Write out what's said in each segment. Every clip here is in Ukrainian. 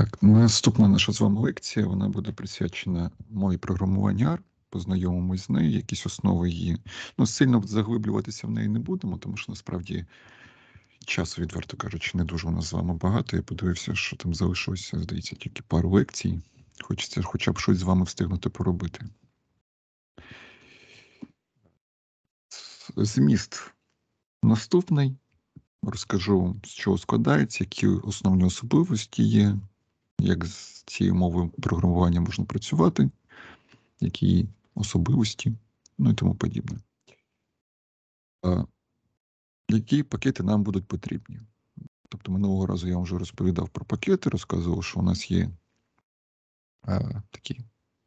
Так, ну, наступна наша з вами лекція вона буде присвячена мові програмування R. Познайомимось з нею, якісь основи її. Ну, сильно заглиблюватися в неї не будемо, тому що насправді часу, відверто кажучи, не дуже у нас з вами багато. Я подивився, що там залишилося, здається, тільки пару лекцій. Хочеться хоча б щось з вами встигнути поробити. Зміст наступний. Розкажу, з чого складається, які основні особливості є, як з цією мовою програмування можна працювати, які особливості, ну і тому подібне. А Які пакети нам будуть потрібні? Тобто минулого разу я вам вже розповідав про пакети, розказував, що у нас є а, такі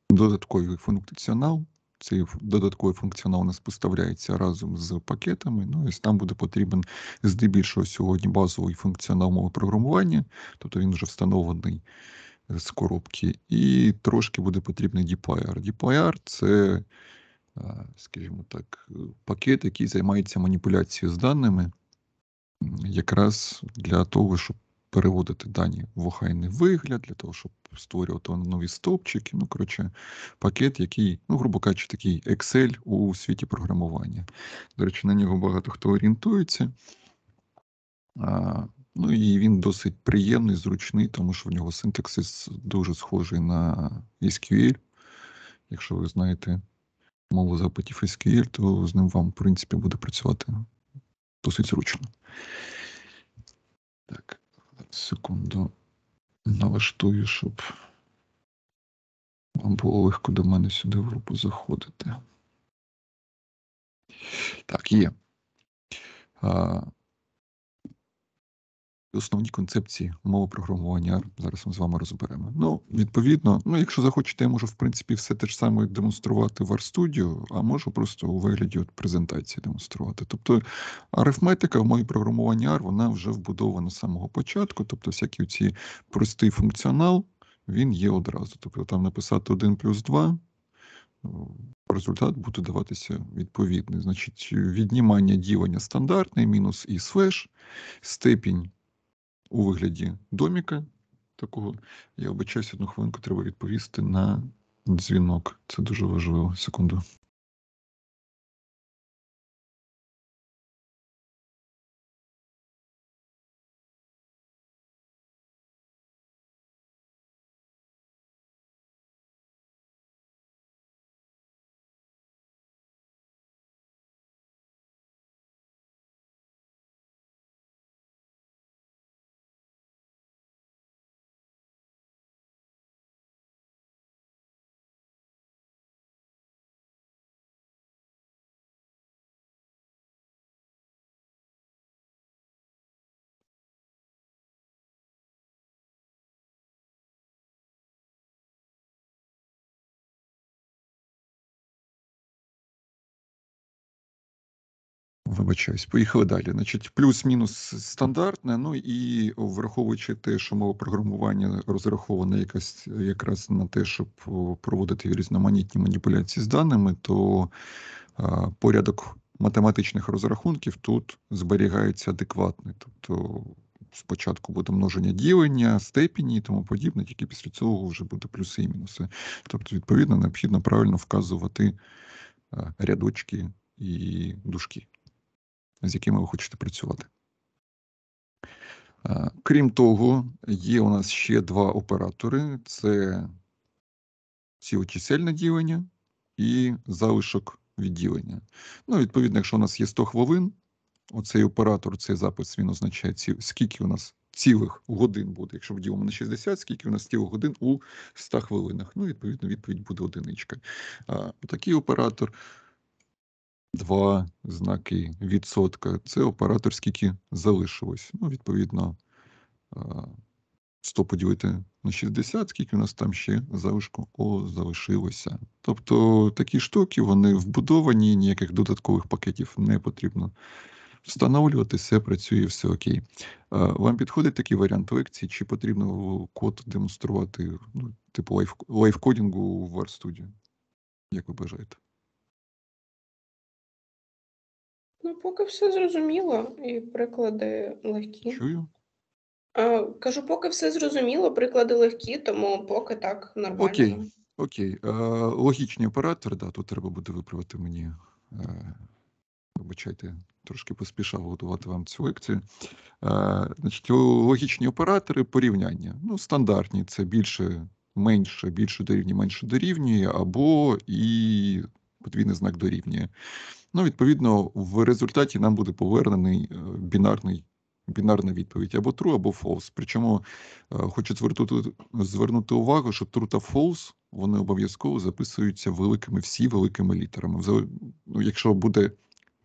додатковий функціонал, цей додатковий функціонал у нас поставляється разом з пакетами. Ну, і там буде потрібен здебільшого сьогодні базовий функціонал мови програмування, тобто він вже встановлений е, з коробки, і трошки буде потрібний DPIR. DPIR – це, е, скажімо так, пакет, який займається маніпуляцією з даними, якраз для того, щоб переводити дані в охайний вигляд, для того, щоб створювати нові стовпчики. Ну, коротше, пакет, який, ну, грубо кажучи, такий Excel у світі програмування. До речі, на нього багато хто орієнтується. А, Ну і він досить приємний, зручний, тому що в нього синтаксис дуже схожий на SQL. Якщо ви знаєте мову запитів SQL, то з ним вам, в принципі, буде працювати досить зручно. Так. Секунду налаштую, щоб вам було легко до мене сюди в групу заходити. Так, є. Основні концепції мови програмування R зараз ми з вами розберемо. Ну, відповідно, ну якщо захочете, я можу в принципі все те ж саме демонструвати в RStudio, а можу просто у вигляді от презентації демонструвати. Тобто арифметика в моїй програмуванні R, вона вже вбудована з самого початку, тобто всякий ці простий функціонал він є одразу. Тобто там написати 1 плюс 2. Ну, результат буде даватися відповідний. Значить, віднімання ділення стандартний, мінус і слеш, степінь у вигляді доміка. Такого я обичаюсь одну хвилинку. Треба відповісти на дзвінок. Це дуже важливо. Секунду. вибачаюсь, поїхали далі. Значить, плюс-мінус стандартне. Ну і враховуючи те, що мова програмування розрахована якась якраз на те, щоб проводити різноманітні маніпуляції з даними, то а, порядок математичних розрахунків тут зберігається адекватний. Тобто спочатку буде множення ділення, степені і тому подібне, тільки після цього вже буде плюси і мінуси. Тобто, відповідно, необхідно правильно вказувати рядочки і дужки з якими ви хочете працювати. Е, крім того, є у нас ще два оператори: це цілочисельне ділення і залишок відділення. Ну, відповідно, якщо у нас є 100 хвилин, оцей оператор, цей запис він означає, скільки у нас цілих годин буде. Якщо ділимо на 60, скільки у нас цілих годин у 100 хвилинах. Ну, відповідно, відповідь буде одиничка. Е, Такий оператор два знаки відсотка. Це оператор, скільки залишилось. Ну, відповідно, 100 поділити на 60, скільки у нас там ще залишку О залишилося. Тобто такі штуки вони вбудовані, ніяких додаткових пакетів не потрібно встановлювати, все працює, все окей. Вам підходить такий варіант лекції? Чи потрібно код демонструвати, ну, типу лайф лайфкодінгу в Art Studio? Як ви бажаєте? Ну, поки все зрозуміло, і приклади легкі. Чую. А, Кажу, поки все зрозуміло, приклади легкі, тому поки так нормально. Окей, окей. А, логічний оператор, да, тут треба буде виправити мені. Е, вибачайте, трошки поспішав готувати вам цю лекцію. А, е, значить, Логічні оператори порівняння. Ну, стандартні це більше, менше, більше дорівнює, менше дорівнює, або і подвійний знак дорівнює. Ну, відповідно, в результаті нам буде повернений е, бінарний. Бінарна відповідь або true, або false. Причому е, хочу звернути звернути увагу, що true та false, вони обов'язково записуються великими всі великими літерами. Ну, Якщо буде,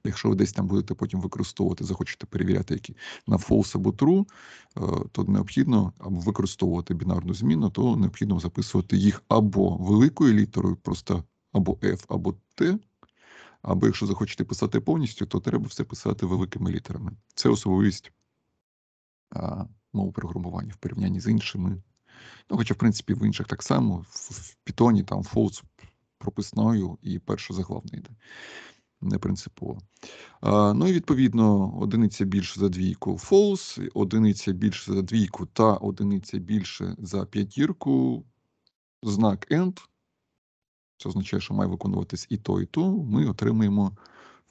якщо ви десь там будете потім використовувати, захочете перевіряти, які на false або true, е, то необхідно або використовувати бінарну зміну, то необхідно записувати їх або великою літерою, просто або F, або T, або якщо захочете писати повністю, то треба все писати великими літерами. Це особливість а, мови програмування в порівнянні з іншими. Ну, Хоча, в принципі, в інших так само, в Python, там false прописною і перша заглавна йде. Не принципово. А, ну і відповідно, одиниця більше за двійку false, одиниця більше за двійку та одиниця більше за п'ятірку, знак end це означає, що має виконуватись і то, і то, ми отримаємо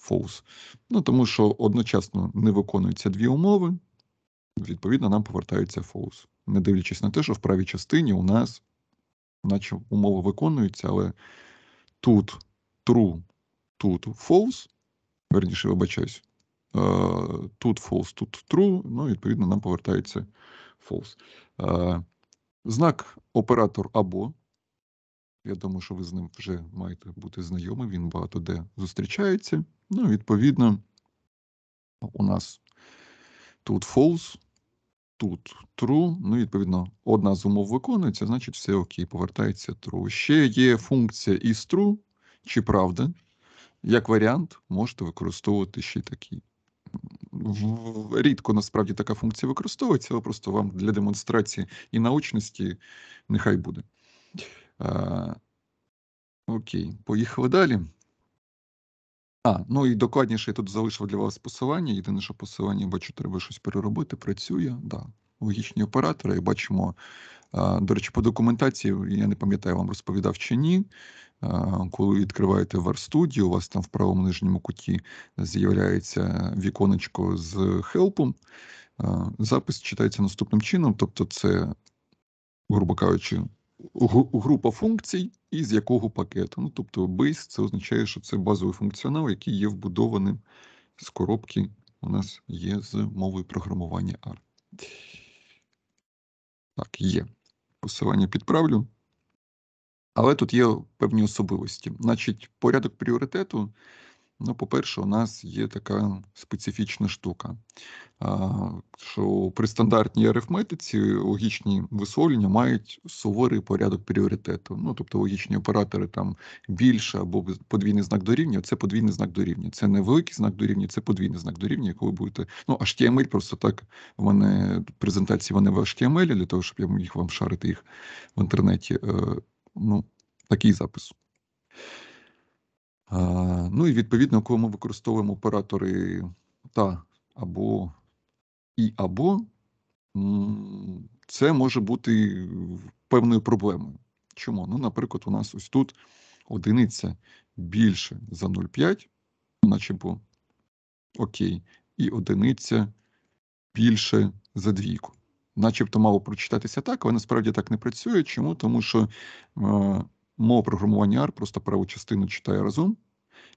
false. Ну, Тому що одночасно не виконуються дві умови, відповідно, нам повертається false. Не дивлячись на те, що в правій частині у нас, наче умова виконується, але тут true, тут false, верніше, вибачаюсь, е, тут false, тут true, ну, відповідно, нам повертається false. Е, знак оператор або. Я думаю, що ви з ним вже маєте бути знайомі, він багато де зустрічається. Ну, відповідно, у нас тут false, тут true. Ну, відповідно, одна з умов виконується, значить, все окей, повертається true. Ще є функція із true, чи правда. Як варіант, можете використовувати ще такі. Рідко насправді така функція використовується, але просто вам для демонстрації і наочності нехай буде. Е, Окей, поїхали далі. А, ну і докладніше я тут залишив для вас посилання. Єдине, що посилання, бачу, треба щось переробити. Працює, да. Логічні оператори. І бачимо. Е, до речі, по документації я не пам'ятаю, вам розповідав чи ні. Е, коли відкриваєте VarStudio, у вас там в правому нижньому куті з'являється віконечко з хелпом. Е, запис читається наступним чином, тобто, це, грубо кажучи, група функцій і з якого пакету. Ну, Тобто base це означає, що це базовий функціонал, який є вбудованим з коробки, у нас є з мовою програмування R. Так, є. Посилання підправлю. Але тут є певні особливості. Значить, порядок пріоритету Ну, по-перше, у нас є така специфічна штука, що при стандартній арифметиці логічні висловлення мають суворий порядок пріоритету. Ну, тобто логічні оператори там більше або подвійний знак дорівнює, це подвійний знак дорівнює. Це не великий знак дорівнює, це подвійний знак дорівнює, коли будете. Ну, HTML просто так в мене презентації вони в HTML, для того, щоб я міг вам шарити їх в інтернеті. Е, ну, такий запис. Ну і відповідно, коли ми використовуємо оператори та або і або, це може бути певною проблемою. Чому? Ну, наприклад, у нас ось тут одиниця більше за 0,5, начебто окей, і одиниця більше за двійку. Начебто мало прочитатися так, але насправді так не працює. Чому? Тому що е, мова програмування R просто праву частину читає разом,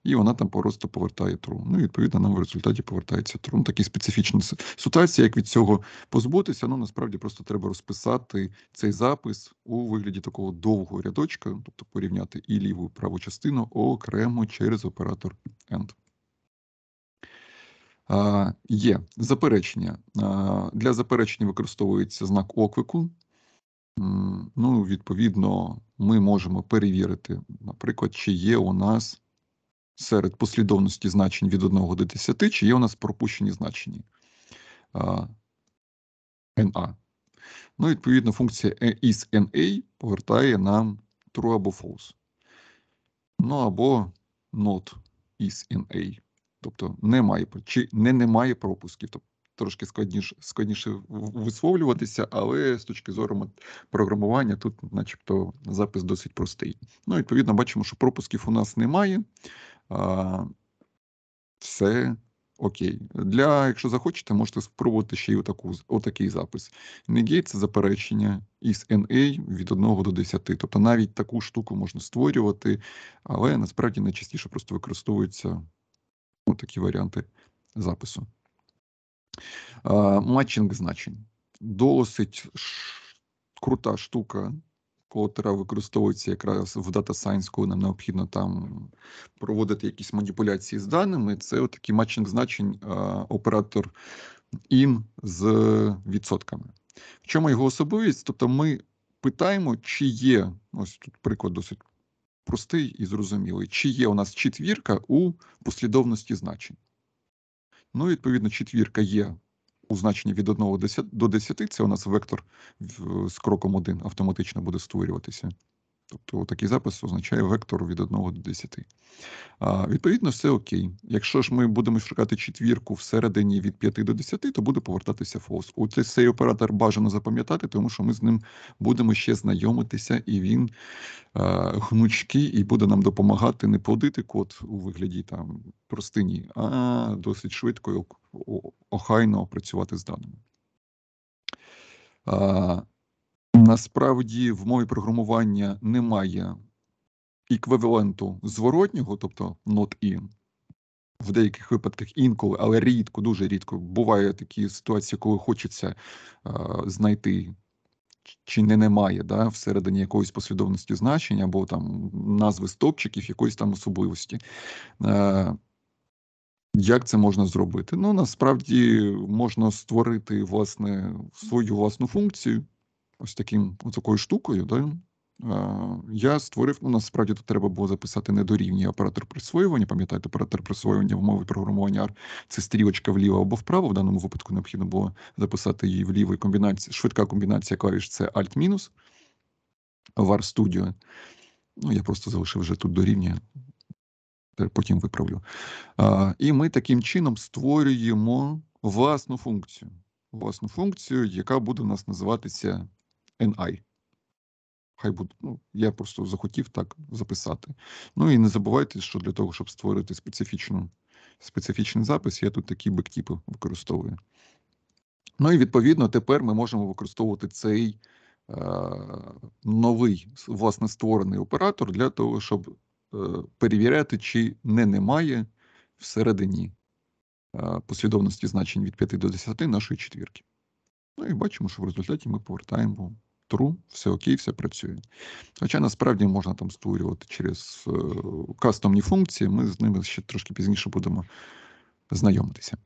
і вона там просто повертає true. Ну і відповідно нам в результаті повертається true. Ну, Такі специфічні ситуації, як від цього позбутися, ну насправді просто треба розписати цей запис у вигляді такого довгого рядочка, ну, тобто порівняти і ліву і праву частину окремо через оператор AND. Є заперечення. Для заперечення використовується знак Оквику. Ну, відповідно, ми можемо перевірити, наприклад, чи є у нас серед послідовності значень від 1 до 10, чи є у нас пропущені значення NA. Ну, відповідно, функція е, isNA повертає нам true або false. Ну або not isNA. Тобто немає чи не, немає пропусків. Тобто трошки складніше складніше висловлюватися, але з точки зору програмування тут, начебто, запис досить простий. Ну, відповідно, бачимо, що пропусків у нас немає. А, Все окей. Для, Якщо захочете, можете спробувати ще й отаку, отакий запис. Negate – це заперечення із NA від 1 до 10. Тобто навіть таку штуку можна створювати, але насправді найчастіше просто використовуються отакі ну, варіанти запису. Матчинг значень. Досить крута штука, котра використовується якраз в Data Science, коли нам необхідно там проводити якісь маніпуляції з даними. Це такий матчинг значень оператор IN з відсотками. В чому його особливість? Тобто ми питаємо, чи є ось тут приклад досить простий і зрозумілий, чи є у нас четвірка у послідовності значень. Ну, відповідно, четвірка є у значенні від 1 до 10. Це у нас вектор з кроком 1 автоматично буде створюватися. Тобто такий запис означає вектор від 1 до 10. А, Відповідно, все окей. Якщо ж ми будемо шукати четвірку всередині від 5 до 10, то буде повертатися false. У цей, оператор бажано запам'ятати, тому що ми з ним будемо ще знайомитися, і він а, гнучкий і буде нам допомагати не плодити код у вигляді там простині, а досить швидко і охайно працювати з даними. А, Насправді в мові програмування немає еквіваленту зворотнього, тобто not in. В деяких випадках інколи, але рідко, дуже рідко. Буває такі ситуації, коли хочеться е, знайти, чи не немає да, всередині якоїсь послідовності значення або там назви стопчиків, якоїсь там особливості. Е, Як це можна зробити? Ну, насправді можна створити власне свою власну функцію ось таким ось ну, такою штукою, да, я створив, ну насправді тут треба було записати не дорівнює оператор присвоювання. Пам'ятаєте, оператор присвоювання в мові програмування R – це стрілочка вліво або вправо. В даному випадку необхідно було записати її вліво і комбінація, швидка комбінація клавіш це Alt-мінус в R Studio. Ну, я просто залишив вже тут дорівнює. Потім виправлю. А, І ми таким чином створюємо власну функцію. Власну функцію, яка буде у нас називатися NI. Хай буде, ну я просто захотів так записати. Ну і не забувайте, що для того, щоб створити специфічну, специфічний запис, я тут такі бектіпи використовую. Ну і відповідно тепер ми можемо використовувати цей е, новий власне створений оператор для того, щоб е, перевіряти, чи не немає всередині е, послідовності значень від 5 до 10 нашої четвірки. Ну і бачимо, що в результаті ми повертаємо true, все окей, все працює. Хоча насправді можна там створювати через е, кастомні функції, ми з ними ще трошки пізніше будемо знайомитися.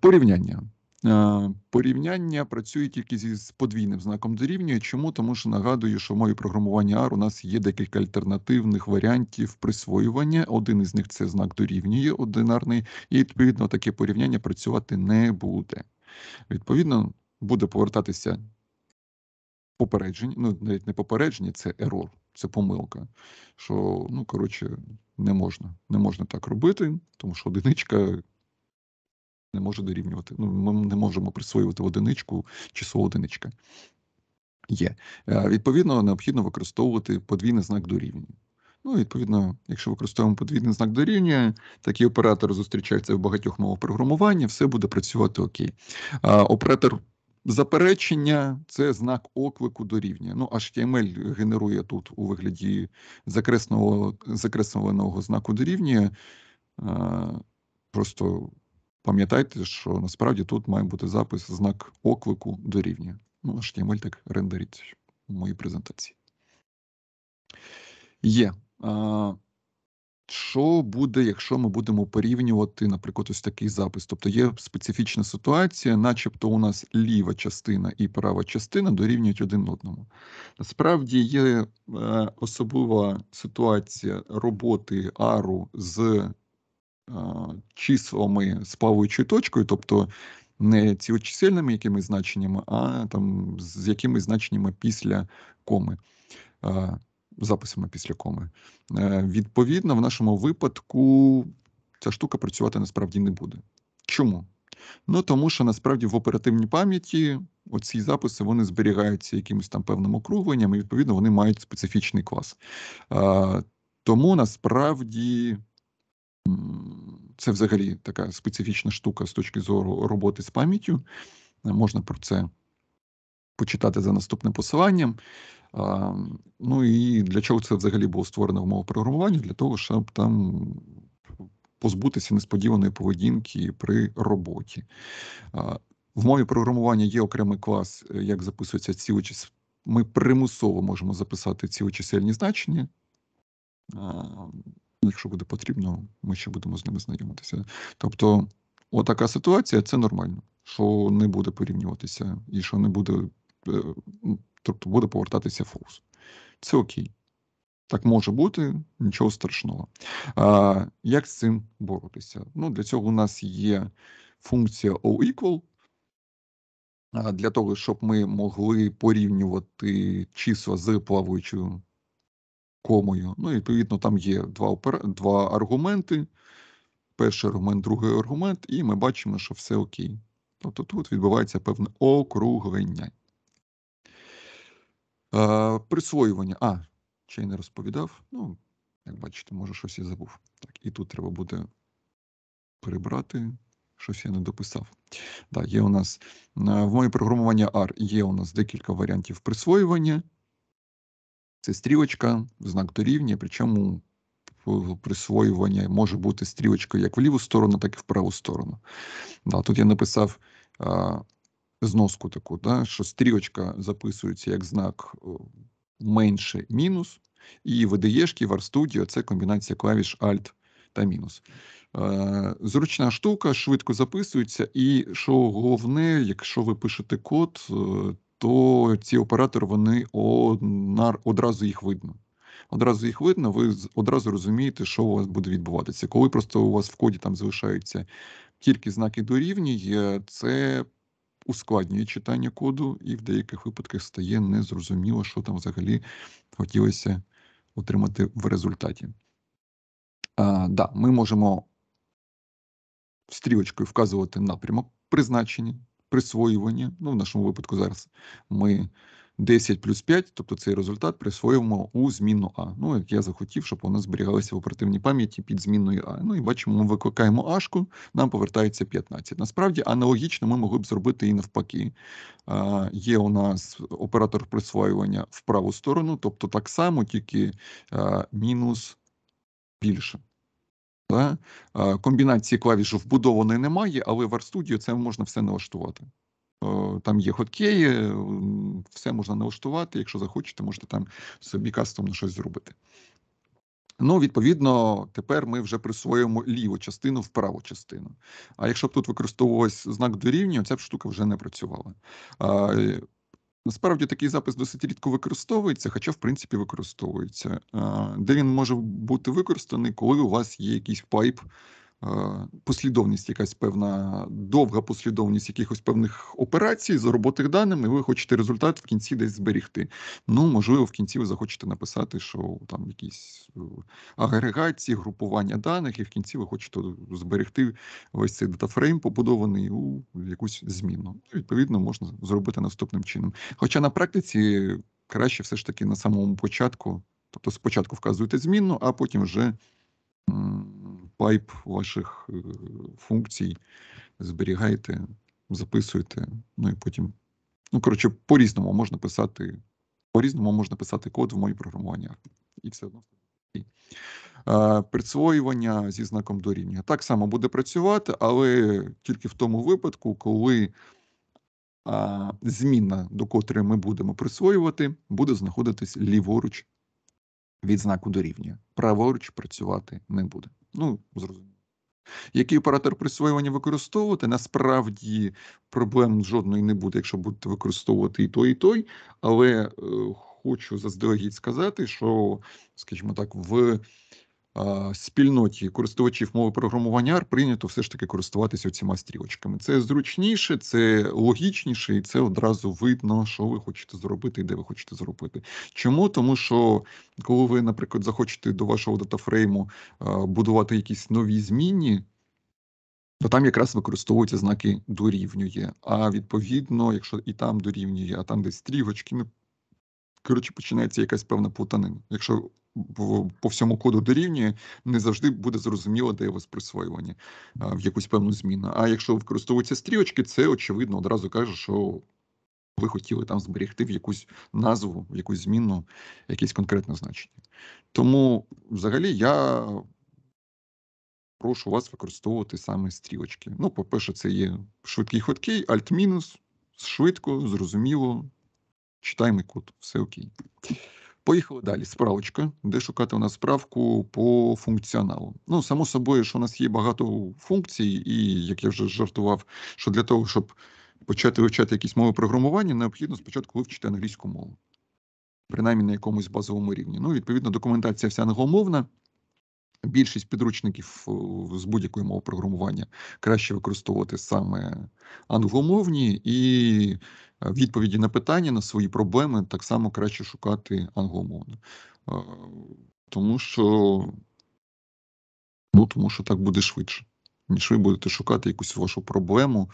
Порівняння. Порівняння працює тільки з подвійним знаком дорівнює. Чому? Тому що нагадую, що в мові програмування R у нас є декілька альтернативних варіантів присвоювання. Один із них це знак дорівнює одинарний, і відповідно таке порівняння працювати не буде. Відповідно, буде повертатися попередження, ну навіть не попередження, це ерор, це помилка. Що ну коротше не можна, не можна так робити, тому що одиничка не може дорівнювати. Ну ми не можемо присвоювати в одиничку число одиничка. Є е, відповідно необхідно використовувати подвійний знак дорівнює. Ну, відповідно, якщо використовуємо подвійний знак дорівнює, такі оператори зустрічаються в багатьох мовах програмування, все буде працювати окей. А, е, Оператор Заперечення це знак оклику до рівня. Ну, HTML генерує тут у вигляді закресленого знаку дорівнює. Просто пам'ятайте, що насправді тут має бути запис знак оклику дорівнює. Ну, HTML так рендерить у моїй презентації. Є. Що буде, якщо ми будемо порівнювати, наприклад, ось такий запис? Тобто є специфічна ситуація, начебто у нас ліва частина і права частина дорівнюють один одному. Насправді є е, особлива ситуація роботи ару з е, числами з плаваючою точкою, тобто не цілочисельними якимись значеннями, а там з якимись значеннями після коми. Е, записами після коми. Е, відповідно, в нашому випадку ця штука працювати насправді не буде. Чому? Ну тому що насправді в оперативній пам'яті оці записи вони зберігаються якимось там певним округленням, і відповідно вони мають специфічний клас. Е, тому насправді. Це взагалі така специфічна штука з точки зору роботи з пам'яттю. Е, можна про це почитати за наступним посиланням. Ну і для чого це взагалі було створено в мову програмування? Для того, щоб там позбутися несподіваної поведінки при роботі. В мові програмування є окремий клас, е, як записуються ці участь. Ми примусово можемо записати ці чисельні значення. Якщо буде потрібно, ми ще будемо з ними знайомитися. Тобто, отака ситуація це нормально, що не буде порівнюватися, і що не буде е, тобто буде повертатися false. Це окей. Так може бути, нічого страшного. А, Як з цим боротися? Ну, Для цього у нас є функція OEqual, для того, щоб ми могли порівнювати числа з плаваючою комою. Ну, і, відповідно, там є два опер... два аргументи. Перший аргумент, другий аргумент, і ми бачимо, що все окей. Тобто тут відбувається певне округлення. Е, присвоювання. А, ще й не розповідав. Ну, як бачите, може, щось я забув. Так, І тут треба буде перебрати. Щось я не дописав. Да, є у нас е, В моєму програмування R є у нас декілька варіантів присвоювання. Це стрілочка, знак дорівнює, причому присвоювання може бути стрілочкою як в ліву сторону, так і в праву сторону. Да, Тут я написав е, зноску таку, да, що стрічка записується як знак менше мінус, і VDE-шки в RStudio – це комбінація клавіш Alt та мінус. Е, зручна штука, швидко записується, і що головне, якщо ви пишете код, е, то ці оператори вони одразу їх видно. Одразу їх видно, ви одразу розумієте, що у вас буде відбуватися. Коли просто у вас в коді там залишаються тільки знаки дорівнює, це ускладнює читання коду, і в деяких випадках стає незрозуміло, що там взагалі хотілося отримати в результаті. А, да, Ми можемо стрілочкою вказувати напрямок призначення, присвоювання. Ну, в нашому випадку зараз ми 10 плюс 5, тобто цей результат присвоюємо у зміну А. Ну, як я захотів, щоб вона зберігалася в оперативній пам'яті під зміною А. Ну і бачимо, ми викликаємо Ашку, нам повертається 15. Насправді, аналогічно ми могли б зробити і навпаки. А, Є у нас оператор присвоювання в праву сторону, тобто так само, тільки а, мінус більше. Комбінації клавіш вбудованої немає, але в RStudio це можна все налаштувати. Е, там є хоткеї, е, все можна налаштувати. Якщо захочете, можете там собі кастомно щось зробити. Ну, відповідно, тепер ми вже присвоюємо ліву частину в праву частину. А якщо б тут використовувався знак дорівнює, ця б штука вже не працювала. А, е, Насправді такий запис досить рідко використовується, хоча, в принципі, використовується. А, де він може бути використаний, коли у вас є якийсь пайп Е, послідовність, якась певна довга послідовність якихось певних операцій з роботих даними. і Ви хочете результат в кінці десь зберігти. Ну можливо, в кінці ви захочете написати, що там якісь е, агрегації, групування даних, і в кінці ви хочете зберегти весь цей датафрейм, побудований у якусь зміну. Відповідно, можна зробити наступним чином. Хоча на практиці краще все ж таки на самому початку. Тобто спочатку вказуєте зміну, а потім вже пайп ваших е, функцій, зберігайте, записуйте, ну і потім. Ну, коротше, по-різному можна писати, по-різному можна писати код в моїй програмування. І все одно. Е, присвоювання зі знаком дорівнює. Так само буде працювати, але тільки в тому випадку, коли а, е, зміна, до котрої ми будемо присвоювати, буде знаходитись ліворуч від знаку дорівнює. Праворуч працювати не буде. Ну, зрозуміло. Який оператор присвоювання використовувати, насправді проблем жодної не буде, якщо будете використовувати і той, і той. Але е, хочу заздалегідь сказати, що, скажімо так, в спільноті користувачів мови програмування R прийнято все ж таки користуватися цими стрілочками. Це зручніше, це логічніше, і це одразу видно, що ви хочете зробити і де ви хочете зробити. Чому? Тому що коли ви, наприклад, захочете до вашого датафрейму будувати якісь нові змінні, то там якраз використовуються знаки дорівнює. А відповідно, якщо і там дорівнює, а там десь стрілочки, ну, коротше, починається якась певна плутанина. Якщо по всьому коду дорівнює, не завжди буде зрозуміло, де у вас присвоювання в якусь певну зміну. А якщо використовуються стрілочки, це очевидно одразу каже, що ви хотіли там зберегти в якусь назву, в якусь зміну, якесь конкретне значення. Тому взагалі я прошу вас використовувати саме стрілочки. Ну, по-перше, це є швидкий ходкий, альт-мінус, швидко, зрозуміло. Читаємо код, все окей. Поїхали далі. Справочка, де шукати у нас справку по функціоналу. Ну, само собою, що у нас є багато функцій, і як я вже жартував, що для того, щоб почати вивчати якісь мови програмування, необхідно спочатку вивчити англійську мову, принаймні на якомусь базовому рівні. Ну, відповідно, документація вся англомовна. Більшість підручників е, з будь-якої мови програмування краще використовувати саме англомовні, і е, відповіді на питання на свої проблеми так само краще шукати англомовно. Е, тому що ну, тому що так буде швидше, ніж ви будете шукати якусь вашу проблему,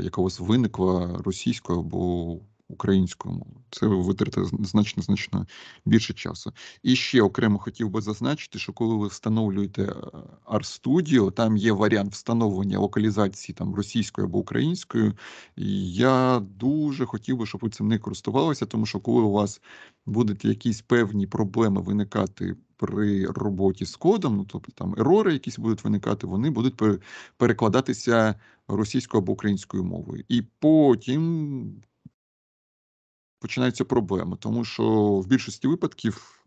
яка у вас виникла російською або українською мовою. Це ви витратите значно значно більше часу. І ще окремо хотів би зазначити, що коли ви встановлюєте RStudio, е, там є варіант встановлення локалізації там російською або українською. я дуже хотів би, щоб ви цим не користувалися, тому що коли у вас будуть якісь певні проблеми виникати. При роботі з кодом, ну тобто там ерори, якісь будуть виникати, вони будуть перекладатися російською або українською мовою, і потім починаються проблеми, тому що в більшості випадків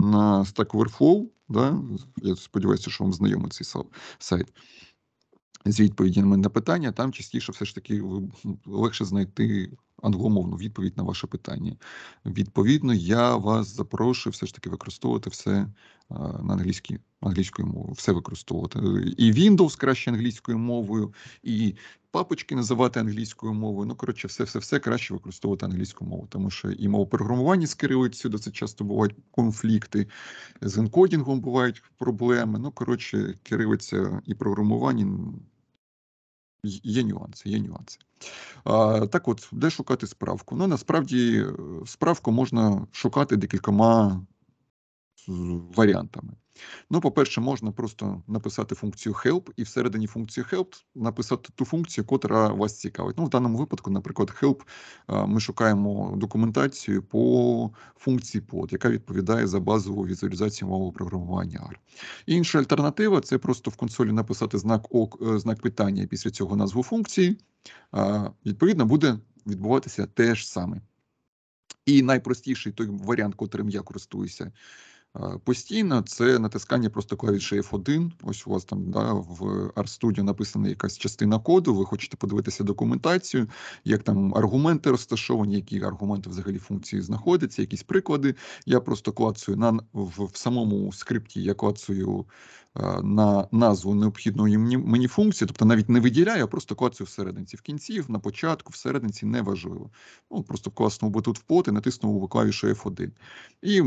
на Stack Overflow, да, я сподіваюся, що вам знайомий цей сайт. З відповіді на питання, там частіше все ж таки ну, легше знайти англомовну відповідь на ваше питання. Відповідно, я вас запрошую все ж таки використовувати все на англійській англійською мовою, все використовувати. І Windows краще англійською мовою, і папочки називати англійською мовою. Ну, коротше, все-все-все краще використовувати англійську мову, тому що і мова програмування з кирилицею досить часто бувають конфлікти, з енкодінгом бувають проблеми. Ну, коротше, кирилиця і програмування. Є нюанси, є нюанси. А, Так от, де шукати справку? Ну, насправді, е, справку можна шукати декількома варіантами. Ну, по-перше, можна просто написати функцію help, і всередині функції help написати ту функцію, котра вас цікавить. Ну, в даному випадку, наприклад, help е, ми шукаємо документацію по функції POD, яка відповідає за базову візуалізацію мового програмування R. Інша альтернатива це просто в консолі написати знак ок, е, знак питання після цього назву функції. Відповідно, буде відбуватися те ж саме. І найпростіший той варіант, котрим я користуюся. Е, постійно це натискання просто клавіші F1. Ось у вас там да, в RStudio написана якась частина коду. Ви хочете подивитися документацію, як там аргументи розташовані, які аргументи взагалі функції знаходяться, якісь приклади. Я просто клацую на в, в самому скрипті, я клацую е, на назву необхідної мені функції, тобто навіть не виділяю, а просто клацаю всерединці. В кінці, на початку, всерединці неважливо. Ну просто класнув би тут в поти, і натиснув клавішу F1. І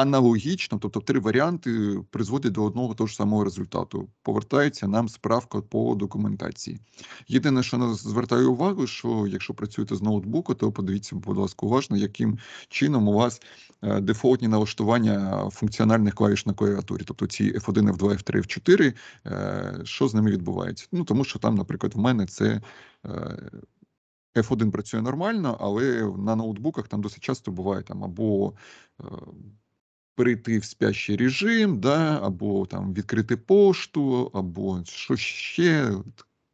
аналогічно, тобто три варіанти, е, призводять до одного того ж самого результату. Повертається нам справка по документації. Єдине, що нас звертаю увагу, що якщо працюєте з ноутбуку, то подивіться, будь ласка, уважно, яким чином у вас е, дефолтні налаштування функціональних клавіш на клавіатурі, тобто ці F1, F2, F3, F4, що з ними відбувається? Ну тому що там, наприклад, в мене це. Е, F1 працює нормально, але на ноутбуках там досить часто буває там або перейти в спящий режим, да, або там відкрити пошту, або що ще,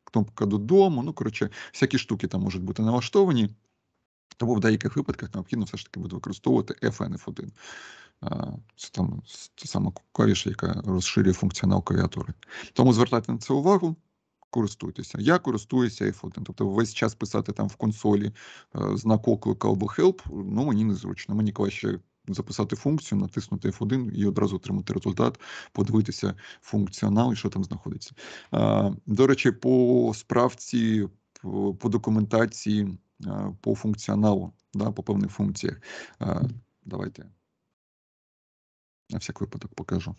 кнопка додому. Ну, коротше, всякі штуки там можуть бути налаштовані. Тому в деяких випадках необхідно все ж таки буде використовувати FNF1. Це там та сама клавіша, яка розширює функціонал клавіатури. Тому звертайте на це увагу, користуйтеся. Я користуюся F1. Тобто весь час писати там в консолі е, знак оклика або help, ну мені незручно. Мені краще записати функцію, натиснути F1 і одразу отримати результат, подивитися функціонал і що там знаходиться. До речі, по справці, по документації, по функціоналу, да, по певних функціях. Давайте на всяк випадок покажу.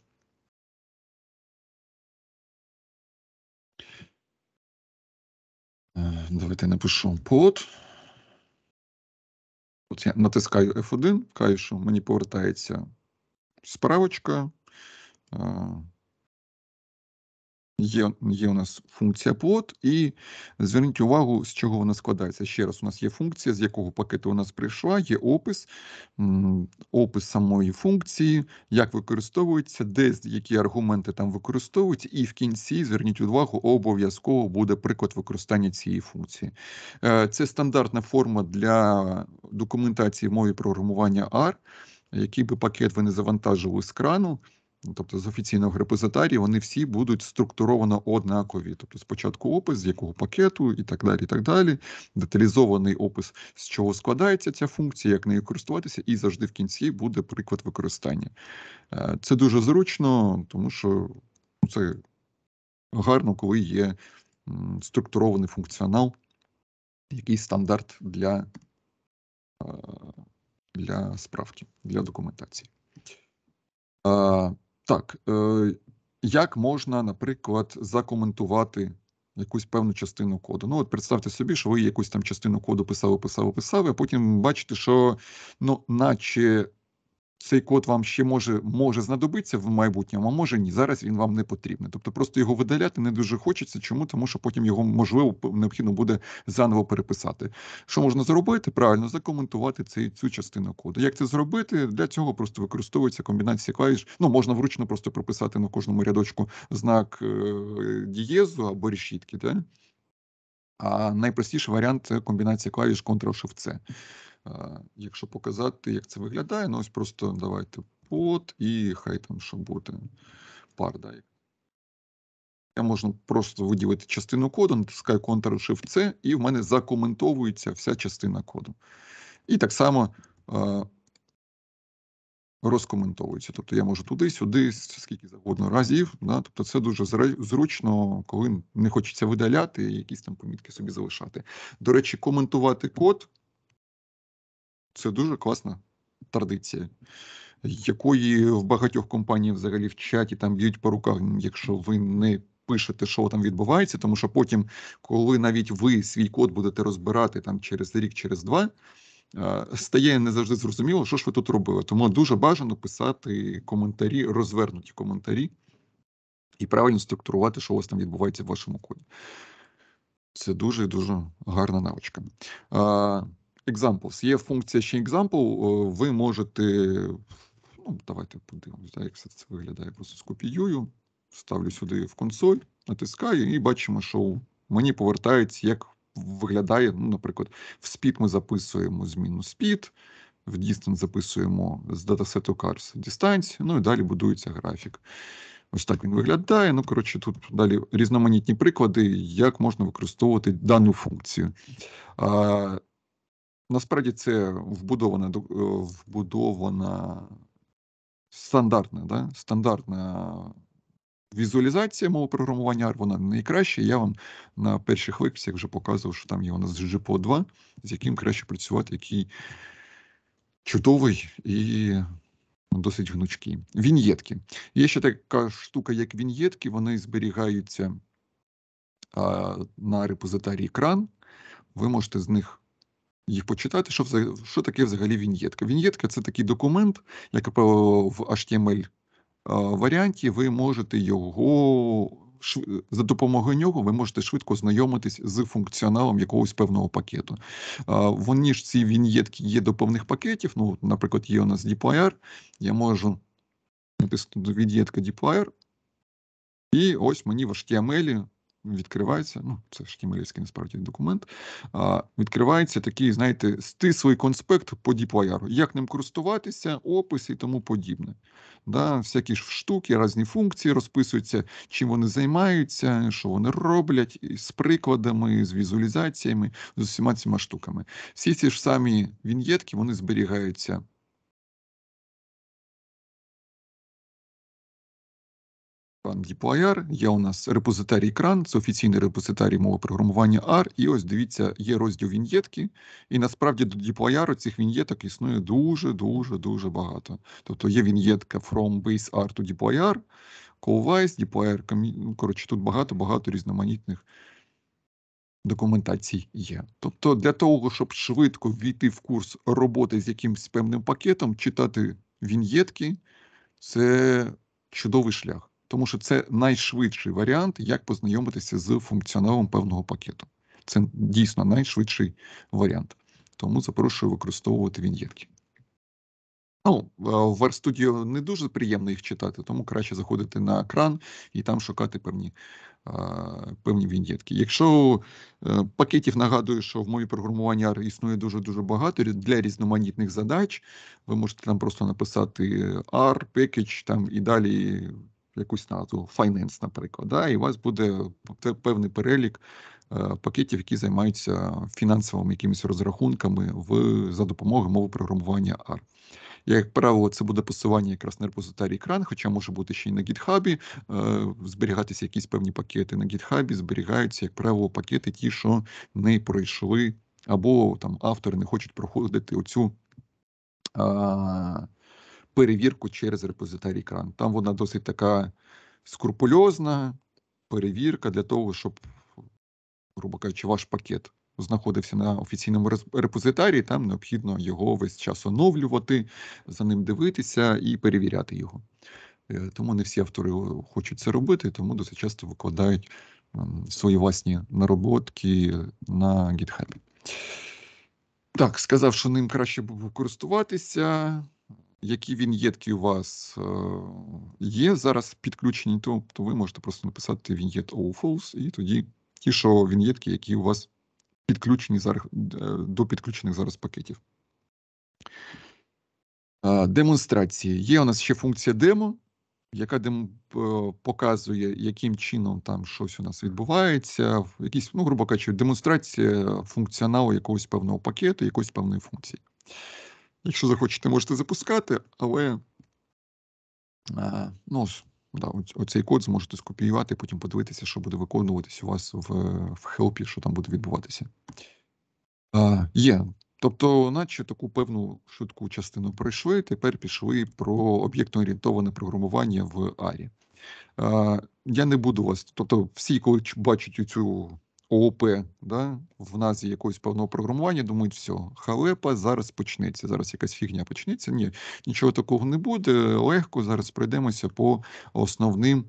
Е, давайте напишу под. От я натискаю F1, вкажу, що мені повертається справочка. Є є у нас функція плот, і зверніть увагу, з чого вона складається. Ще раз, у нас є функція, з якого пакету у нас прийшла, є опис, опис самої функції, як використовується, де які аргументи там використовуються, і в кінці, зверніть увагу, обов'язково буде приклад використання цієї функції. Е, це стандартна форма для документації в мові програмування R, який би пакет ви не завантажили з крану. Ну, тобто з офіційного репозитарії, вони всі будуть структуровано однакові. Тобто спочатку опис, з якого пакету і так далі. і так далі, Деталізований опис, з чого складається ця функція, як нею користуватися, і завжди в кінці буде приклад використання. Е, це дуже зручно, тому що ну, це гарно, коли є структурований функціонал, якийсь стандарт для. Е, для справки, для документації. Е, так, е, як можна, наприклад, закоментувати якусь певну частину коду? Ну, от представте собі, що ви якусь там частину коду писали, писали, писали, а потім бачите, що ну, наче цей код вам ще може може знадобитися в майбутньому, а може ні. Зараз він вам не потрібний. Тобто просто його видаляти не дуже хочеться. Чому? Тому що потім його можливо необхідно буде заново переписати. Що можна зробити? Правильно закоментувати цей, цю частину коду. Як це зробити? Для цього просто використовується комбінація клавіш. Ну можна вручно просто прописати на кожному рядочку знак е, дієзу або решітки. Да? А найпростіший варіант це комбінація клавіш Ctrl-Shift-C. Якщо показати, як це виглядає, ну ось просто давайте пот і хай там що буде пар дай. Я можу просто виділити частину коду, натискаю Ctrl-Shift-C, і в мене закоментовується вся частина коду. І так само е, розкоментовується. Тобто я можу туди-сюди, скільки завгодно разів. Да? Тобто це дуже зручно, коли не хочеться видаляти якісь там помітки собі залишати. До речі, коментувати код це дуже класна традиція, якої в багатьох компаніях взагалі в чаті там б'ють по руках, якщо ви не пишете, що там відбувається, тому що потім, коли навіть ви свій код будете розбирати там через рік, через два. Стає не завжди зрозуміло, що ж ви тут робили. Тому дуже бажано писати коментарі, розвернуті коментарі і правильно структурувати, що у вас там відбувається в вашому коді. Це дуже дуже гарна навичка. Examples. Є функція ще example, е, ви можете. Ну, Давайте подивимося, як це виглядає. просто скопіюю, ставлю сюди в консоль, натискаю і бачимо, що мені повертається, як виглядає. ну, Наприклад, в speed ми записуємо зміну speed, в distance записуємо з датасету cars дистанцію, ну і далі будується графік. Ось так він виглядає. Ну, коротше, тут далі різноманітні приклади, як можна використовувати дану функцію. Насправді це вбудована е, вбудована стандартна да? стандартна візуалізація мови програмування R, вона найкраща. Я вам на перших лекціях вже показував, що там є у нас gpo 2 з яким краще працювати, який чудовий і ну, досить гнучкий. Він'єтки. Є ще така штука, як він'єтки, вони зберігаються а, на репозиторії екран. Ви можете з них їх почитати, що що таке взагалі віньєтка. Віньєтка це такий документ, як в HTML варіанті, ви можете його за допомогою нього ви можете швидко знайомитись з функціоналом якогось певного пакету. Вони ж ці віньєтки є до певних пакетів. Ну, наприклад, є у нас DPR, я можу натиснути віньєтка DPR, і ось мені в HTML відкривається. Ну, це ж Кімерівський насправді документ. А, Відкривається такий, знаєте, стислий конспект по діплояру. Як ним користуватися, описи і тому подібне. Да, Всякі ж штуки, різні функції розписуються, чим вони займаються, що вони роблять з прикладами, з візуалізаціями, з усіма цими штуками. Всі ці ж самі він'єтки вони зберігаються. Пан Pandy є у нас репозитарій кран, це офіційний репозиторій мови програмування R. І ось дивіться, є розділ віньєтки, і насправді до dplyr цих віньєток існує дуже-дуже дуже багато. Тобто є віньєтка From Base R to dplyr, Cowise, dplyr, коротше, тут багато-багато різноманітних документацій є. Тобто, для того, щоб швидко ввійти в курс роботи з якимось певним пакетом, читати віньєтки це чудовий шлях тому що це найшвидший варіант, як познайомитися з функціоналом певного пакету. Це дійсно найшвидший варіант. Тому запрошую використовувати віньєтки. Ну, е, в RStudio не дуже приємно їх читати, тому краще заходити на екран і там шукати певні е, певні віньєтки. Якщо е, пакетів нагадую, що в мові програмування R існує дуже-дуже багато для різноманітних задач, ви можете там просто написати R, package там і далі якусь назву, Finance, наприклад, да, і у вас буде певний перелік е, пакетів, які займаються фінансовими якимись розрахунками в за допомогою мови програмування R. Як правило, це буде посилання якраз на репозитарій екран, хоча може бути ще й на гітхабі, е, зберігатися якісь певні пакети. На гітхабі зберігаються, як правило, пакети, ті, що не пройшли, або там автори не хочуть проходити оцю. А, перевірку через репозиторій кран. Там вона досить така скрупульозна перевірка для того, щоб, грубо кажучи, ваш пакет знаходився на офіційному репозиторії, там необхідно його весь час оновлювати, за ним дивитися і перевіряти його. Е, тому не всі автори хочуть це робити, тому досить часто викладають свої власні нароботки на GitHub. Так, сказав, що ним краще користуватися які віньєтки у вас е, є зараз підключені, то, то ви можете просто написати віньєт All і тоді ті, що вінєтки, які у вас підключені зараз е, до підключених зараз пакетів. Демонстрації. Є у нас ще функція демо, яка дем е, показує, яким чином там щось у нас відбувається, якісь, ну, грубо кажучи, демонстрація функціоналу якогось певного пакету, якоїсь певної функції. Якщо захочете, можете запускати, але е, ну, да, оцей код зможете скопіювати, потім подивитися, що буде виконуватись у вас в в хелпі, що там буде відбуватися. А, е, Є. Тобто, наче таку певну швидку частину пройшли, тепер пішли про об'єктно-орієнтоване програмування в Арі. Е, я не буду вас, тобто, всі, коли бачать цю ООП, да, в назві якогось певного програмування, думають, все, халепа зараз почнеться. Зараз якась фігня почнеться. Ні, нічого такого не буде. Легко зараз пройдемося по основним,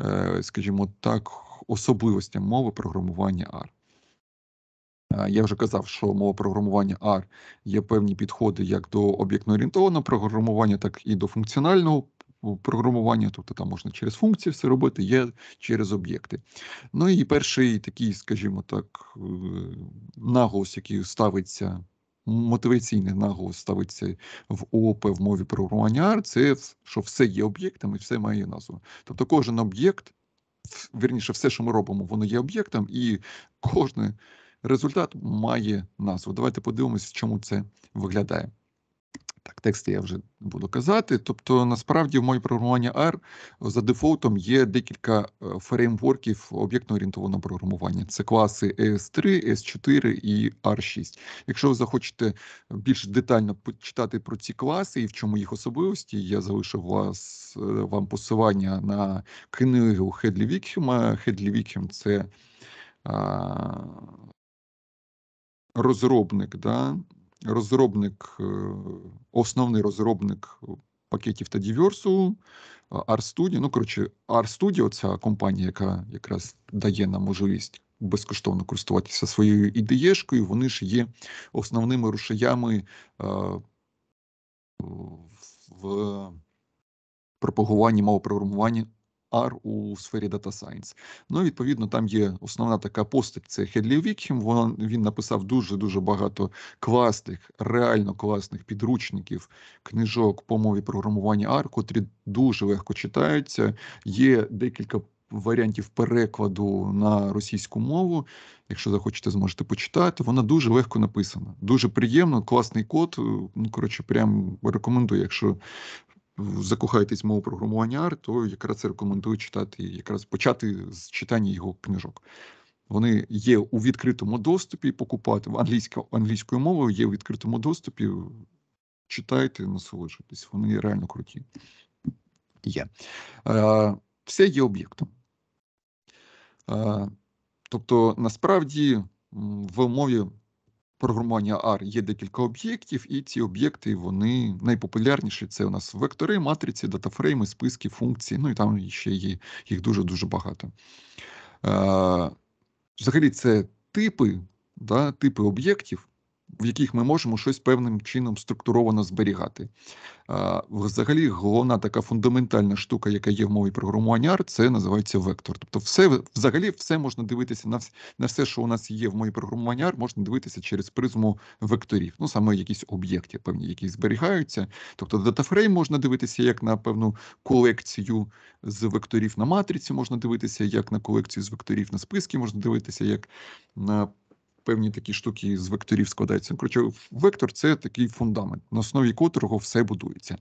е, скажімо так, особливостям мови програмування R. Е, я вже казав, що мова програмування R є певні підходи як до об'єктно орієнтованого програмування, так і до функціонального програмування, тобто там можна через функції все робити, є через об'єкти. Ну і перший такий, скажімо так, е, наголос, який ставиться. Мотиваційний наголос ставиться в ООП в мові програмування R, це що все є об'єктом і все має назву. Тобто кожен об'єкт, верніше, все, що ми робимо, воно є об'єктом, і кожен результат має назву. Давайте подивимось, чому це виглядає. Так, тексти я вже буду казати. Тобто, насправді, в моїй програмуванні R за дефолтом є декілька е, фреймворків об'єктно-орієнтованого програмування. Це класи ES3, S4 e і R6. Якщо ви захочете більш детально почитати про ці класи і в чому їх особливості, я залишив вас е, вам посилання на книгу Хедлі Вікхема. Хедлі Вікхем – це. Розробник да, розробник, е, основний розробник пакетів та діверсу RStudio. Ну, коротше, RStudio – це компанія, яка якраз дає нам можливість безкоштовно користуватися своєю ідеєшкою. Вони ж є основними рушаями е, в пропагуванні мовопрограмування R у сфері Data Science. Ну відповідно, там є основна така постать. Це Хедлі Вікхім. Він, він написав дуже дуже багато класних, реально класних підручників, книжок по мові програмування R, котрі дуже легко читаються. Є декілька. Варіантів перекладу на російську мову, якщо захочете, зможете почитати. Вона дуже легко написана, дуже приємно, класний код. Ну коротше, прям рекомендую, якщо закохаєтесь в мову програмування AR, то якраз це рекомендую читати, якраз почати з читання його книжок. Вони є у відкритому доступі, покупати англійська, англійською мовою є у відкритому доступі. Читайте, насолоджуйтесь, вони реально круті. Є. Е, Все є об'єктом. Е, тобто, насправді в мові програмування R є декілька об'єктів, і ці об'єкти вони найпопулярніші. Це у нас вектори, матриці, датафрейми, списки, функції. Ну і там ще є їх дуже-дуже багато. Е, взагалі, це типи, да, типи об'єктів в яких ми можемо щось певним чином структуровано зберігати. Взагалі, головна така фундаментальна штука, яка є в мові програмування R, це називається вектор. Тобто, все взагалі все можна дивитися на на все, що у нас є в мові програмування R, можна дивитися через призму векторів. Ну саме якісь об'єкти, певні, які зберігаються. Тобто, датафрейм можна дивитися як на певну колекцію з векторів на матриці, можна дивитися як на колекцію з векторів на списки, можна дивитися як на певні такі штуки з векторів складаються. Коротше, вектор це такий фундамент, на основі котрого все будується.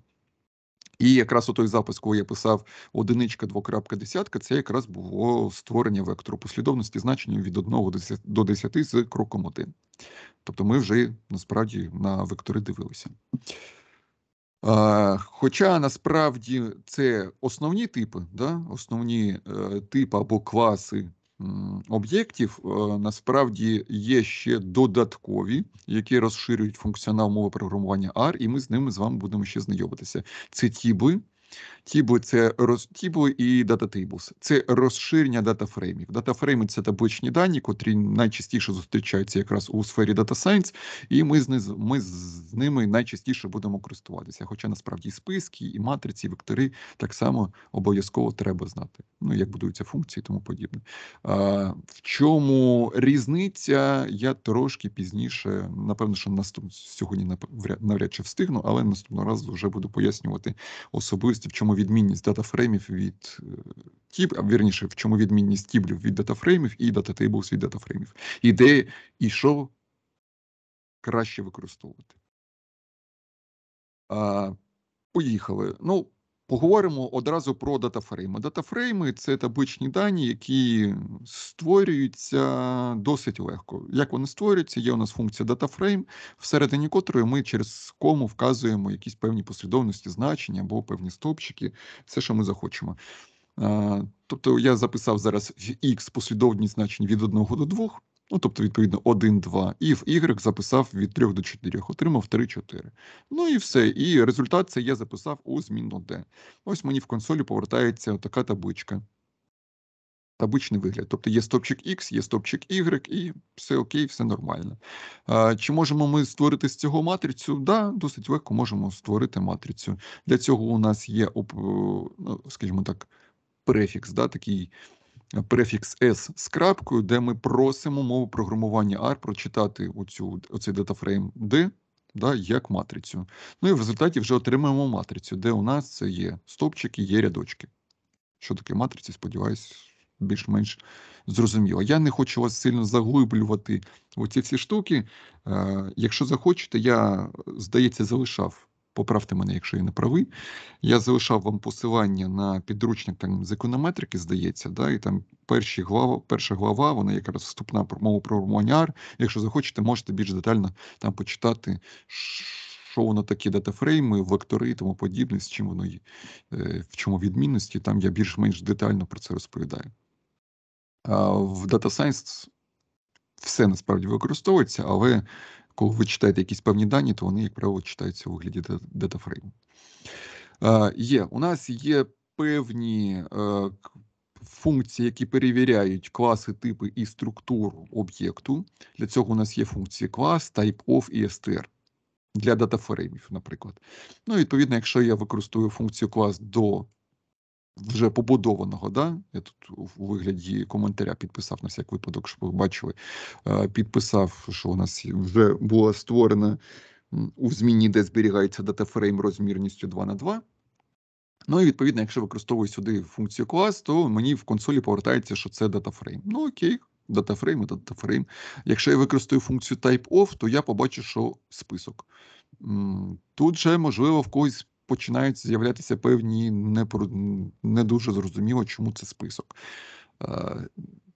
І якраз у той запис, коли я писав одиничка, двокрапка, десятка, це якраз було створення вектору послідовності значення від 1 до 10 з кроком 1. Тобто ми вже насправді на вектори дивилися. Хоча насправді це основні типи, да? основні е, типи або класи об'єктів е, насправді є ще додаткові, які розширюють функціонал мови програмування R, і ми з ними з вами будемо ще знайомитися. Це тіби. тіби це роз... Тібли і дататейблс. Це розширення датафреймів. Датафрейми це табличні дані, котрі найчастіше зустрічаються якраз у сфері Data Science, і ми з ми з ними найчастіше будемо користуватися. Хоча насправді списки, і матриці, і вектори так само обов'язково треба знати ну як будуються функції, і тому подібне. В чому різниця? Я трошки пізніше, напевно, що наступ сьогодні навряд чи встигну, але наступного разу вже буду пояснювати особисті, в чому відмінність датафреймів від е, тіб, а вірніше, в чому відмінність тіблів від датафреймів і дататейблс від датафреймів, і де і що краще використовувати. Поїхали. Ну, Поговоримо одразу про датафрейми. Датафрейми це табличні дані, які створюються досить легко. Як вони створюються? Є у нас функція датафрейм, всередині котрої ми через кому вказуємо якісь певні послідовності значення або певні стовпчики, все, що ми захочемо. Тобто я записав зараз в X послідовність значень від 1 до 2. Ну, тобто, відповідно, 1-2. І в Y записав від 3 до 4, отримав 3-4. Ну і все. І результат це я записав у змінну D. Ось мені в консолі повертається така табличка. Табличний вигляд. Тобто є стопчик X, є стопчик Y, і все окей, все нормально. Чи можемо ми створити з цього матрицю? Так, да, досить легко можемо створити матрицю. Для цього у нас є, ну, скажімо так, префікс, да, такий префікс S з крапкою, де ми просимо мову програмування R прочитати оцю, оцей датафрейм D да, як матрицю. Ну і в результаті вже отримаємо матрицю, де у нас це є стовпчики, є рядочки. Що таке матриці, сподіваюсь, більш-менш зрозуміло. Я не хочу вас сильно заглиблювати оці всі штуки. Е, якщо захочете, я, здається, залишав поправте мене, якщо я не правий. Я залишав вам посилання на підручник там з економетрики, здається, да, і там перші глава, перша глава, вона якраз вступна про мову про романіар. Якщо захочете, можете більш детально там почитати, що воно такі датафрейми, вектори і тому подібне, з чим воно є, е, в чому відмінності. Там я більш-менш детально про це розповідаю. В Data Science все насправді використовується, але коли ви читаєте якісь певні дані, то вони, як правило, читаються у вигляді датафрейму. Е, є, у нас є певні е, функції, які перевіряють класи, типи і структуру об'єкту. Для цього у нас є функції клас, type of і str. Для датафреймів, наприклад. Ну, відповідно, якщо я використовую функцію клас до вже побудованого. Да? Я тут у вигляді коментаря підписав на всяк випадок, щоб ви бачили. Е, підписав, що у нас вже була створена у зміні, де зберігається датафрейм розмірністю 2 на 2. Ну і відповідно, якщо використовую сюди функцію клас, то мені в консолі повертається, що це датафрейм. Ну окей, датафрейм і датафрейм. Якщо я використаю функцію type of, то я побачу, що список. Тут же, можливо, в когось починають з'являтися певні не, не дуже зрозуміло, чому це список. Е,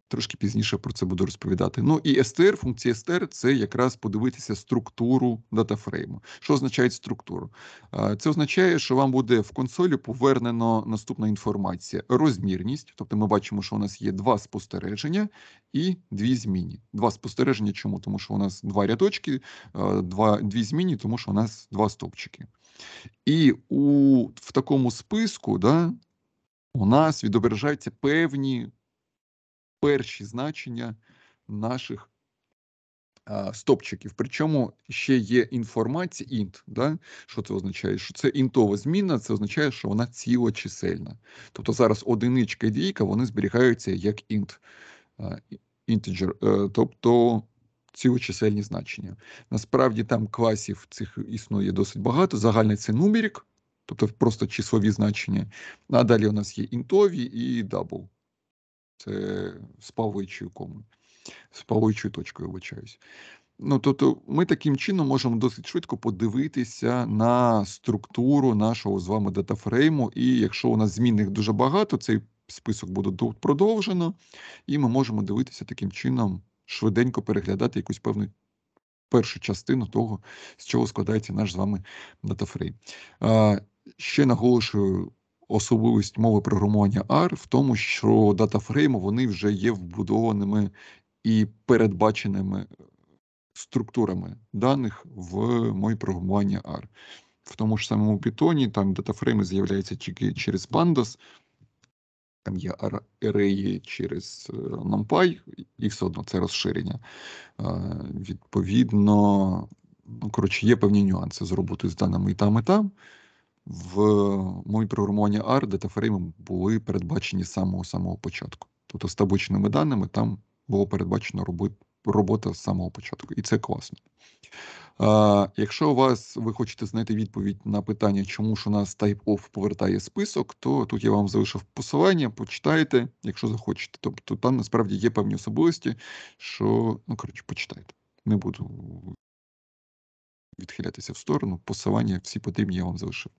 трошки пізніше про це буду розповідати. Ну і STR, функція STR – це якраз подивитися структуру датафрейму. Що означає структуру? Е, це означає, що вам буде в консолі повернено наступна інформація: розмірність. Тобто, ми бачимо, що у нас є два спостереження і дві зміни. Два спостереження. Чому? Тому що у нас два рядочки, е, два, дві зміни, тому що у нас два стовпчики. І у, в такому списку да, у нас відображаються певні перші значення наших а, стопчиків. Причому ще є інформація int. Да? Що це означає? Що це інтова зміна, це означає, що вона цілочисельна. Тобто зараз одиничка і двійка вони зберігаються як int. Інтеджер, е, тобто цілочисельні значення. Насправді там класів цих існує досить багато. Загальний це нумерік, тобто просто числові значення. А далі у нас є інтові і дабл. Це з павличою коми, з точкою, вибачаюсь. Ну, тобто, ми таким чином можемо досить швидко подивитися на структуру нашого з вами датафрейму. І якщо у нас змінних дуже багато, цей список буде продовжено, і ми можемо дивитися таким чином швиденько переглядати якусь певну першу частину того, з чого складається наш з вами датафрейм. Ще наголошую. Особливість мови програмування R в тому, що датафрейми вони вже є вбудованими і передбаченими структурами даних в моє програмування R. В тому ж самому Python там датафрейми з'являються тільки через Pandas, там є ареї через е, NumPy, і все одно це розширення. Е, відповідно, ну, коротше, є певні нюанси з роботою з даними і там, і там. В моїй програмуванні R датафрейми були передбачені з самого самого початку. Тобто з табочними даними там було передбачено робити робота з самого початку, і це класно. Е, якщо у вас ви хочете знайти відповідь на питання, чому ж у нас Type-Off повертає список, то тут я вам залишив посилання, почитайте, якщо захочете. Тобто там насправді є певні особливості, що ну коротше, почитайте. Не буду відхилятися в сторону, посилання всі потрібні, я вам залишив.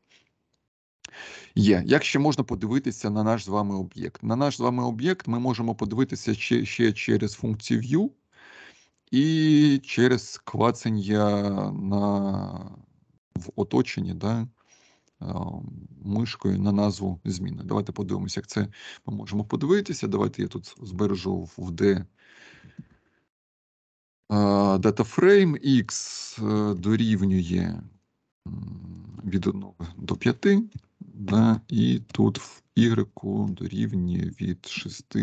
Є, як ще можна подивитися на наш з вами об'єкт? На наш з вами об'єкт ми можемо подивитися ще, ще через функцію View і через клацання на в оточенні да, мишкою на назву зміни. Давайте подивимося, як це ми можемо подивитися. Давайте я тут збережу в D DataFrame X е, дорівнює від 1 до 5, да, і тут в Y дорівнює від 6.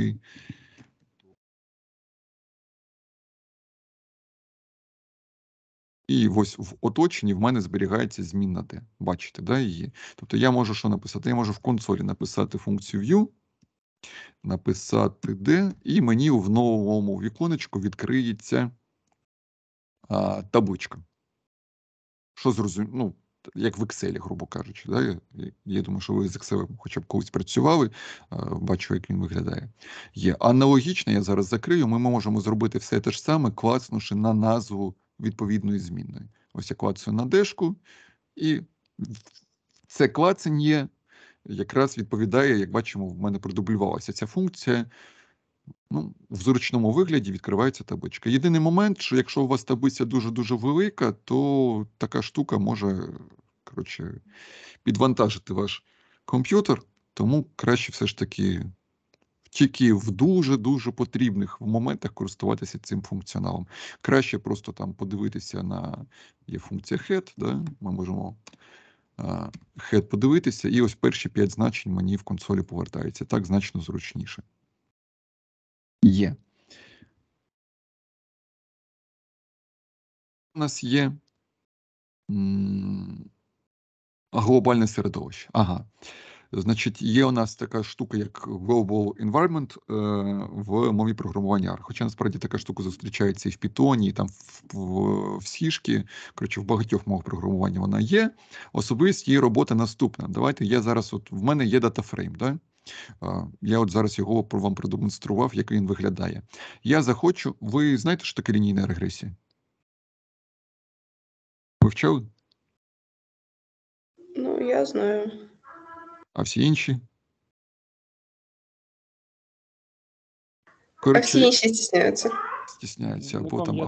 І ось в оточенні в мене зберігається змінна T. Бачите, да, її. Тобто я можу що написати? Я можу в консолі написати функцію view, написати D, і мені в новому віконечку відкриється а, табличка. Що зрозуміло, ну, як в Excel, грубо кажучи. Да? Я, я думаю, що ви з Excel хоча б колись працювали, а, бачу, як він виглядає. Є. Аналогічно, я зараз закрию, ми можемо зробити все те ж саме, класнувши на назву відповідною зміною. Ось я клацаю на дешку, і це клацання якраз відповідає, як бачимо, в мене продублювалася ця функція. Ну, В зручному вигляді відкривається табличка. Єдиний момент, що якщо у вас таблиця дуже-дуже велика, то така штука може коротше, підвантажити ваш комп'ютер, тому краще все ж таки тільки в дуже-дуже потрібних моментах користуватися цим функціоналом. Краще просто там подивитися на є функція head, да? ми можемо head подивитися, і ось перші п'ять значень мені в консолі повертаються. Так значно зручніше. Є. У нас є. Глобальне середовище. Ага. Значить, є у нас така штука, як Global Environment е, в мові програмування R. Хоча насправді така штука зустрічається і в Python, і там в, в, в Сішки. Коротше, в багатьох мовах програмування вона є. Особисто її робота наступна. Давайте я зараз, от в мене є датафрейм. Да? Я от зараз його вам продемонстрував, як він виглядає. Я захочу. Ви знаєте, що таке лінійна регресія? Вивчав? Ну, я знаю а всі інші. Коротше, а всі інші стісняються. Стісняються або там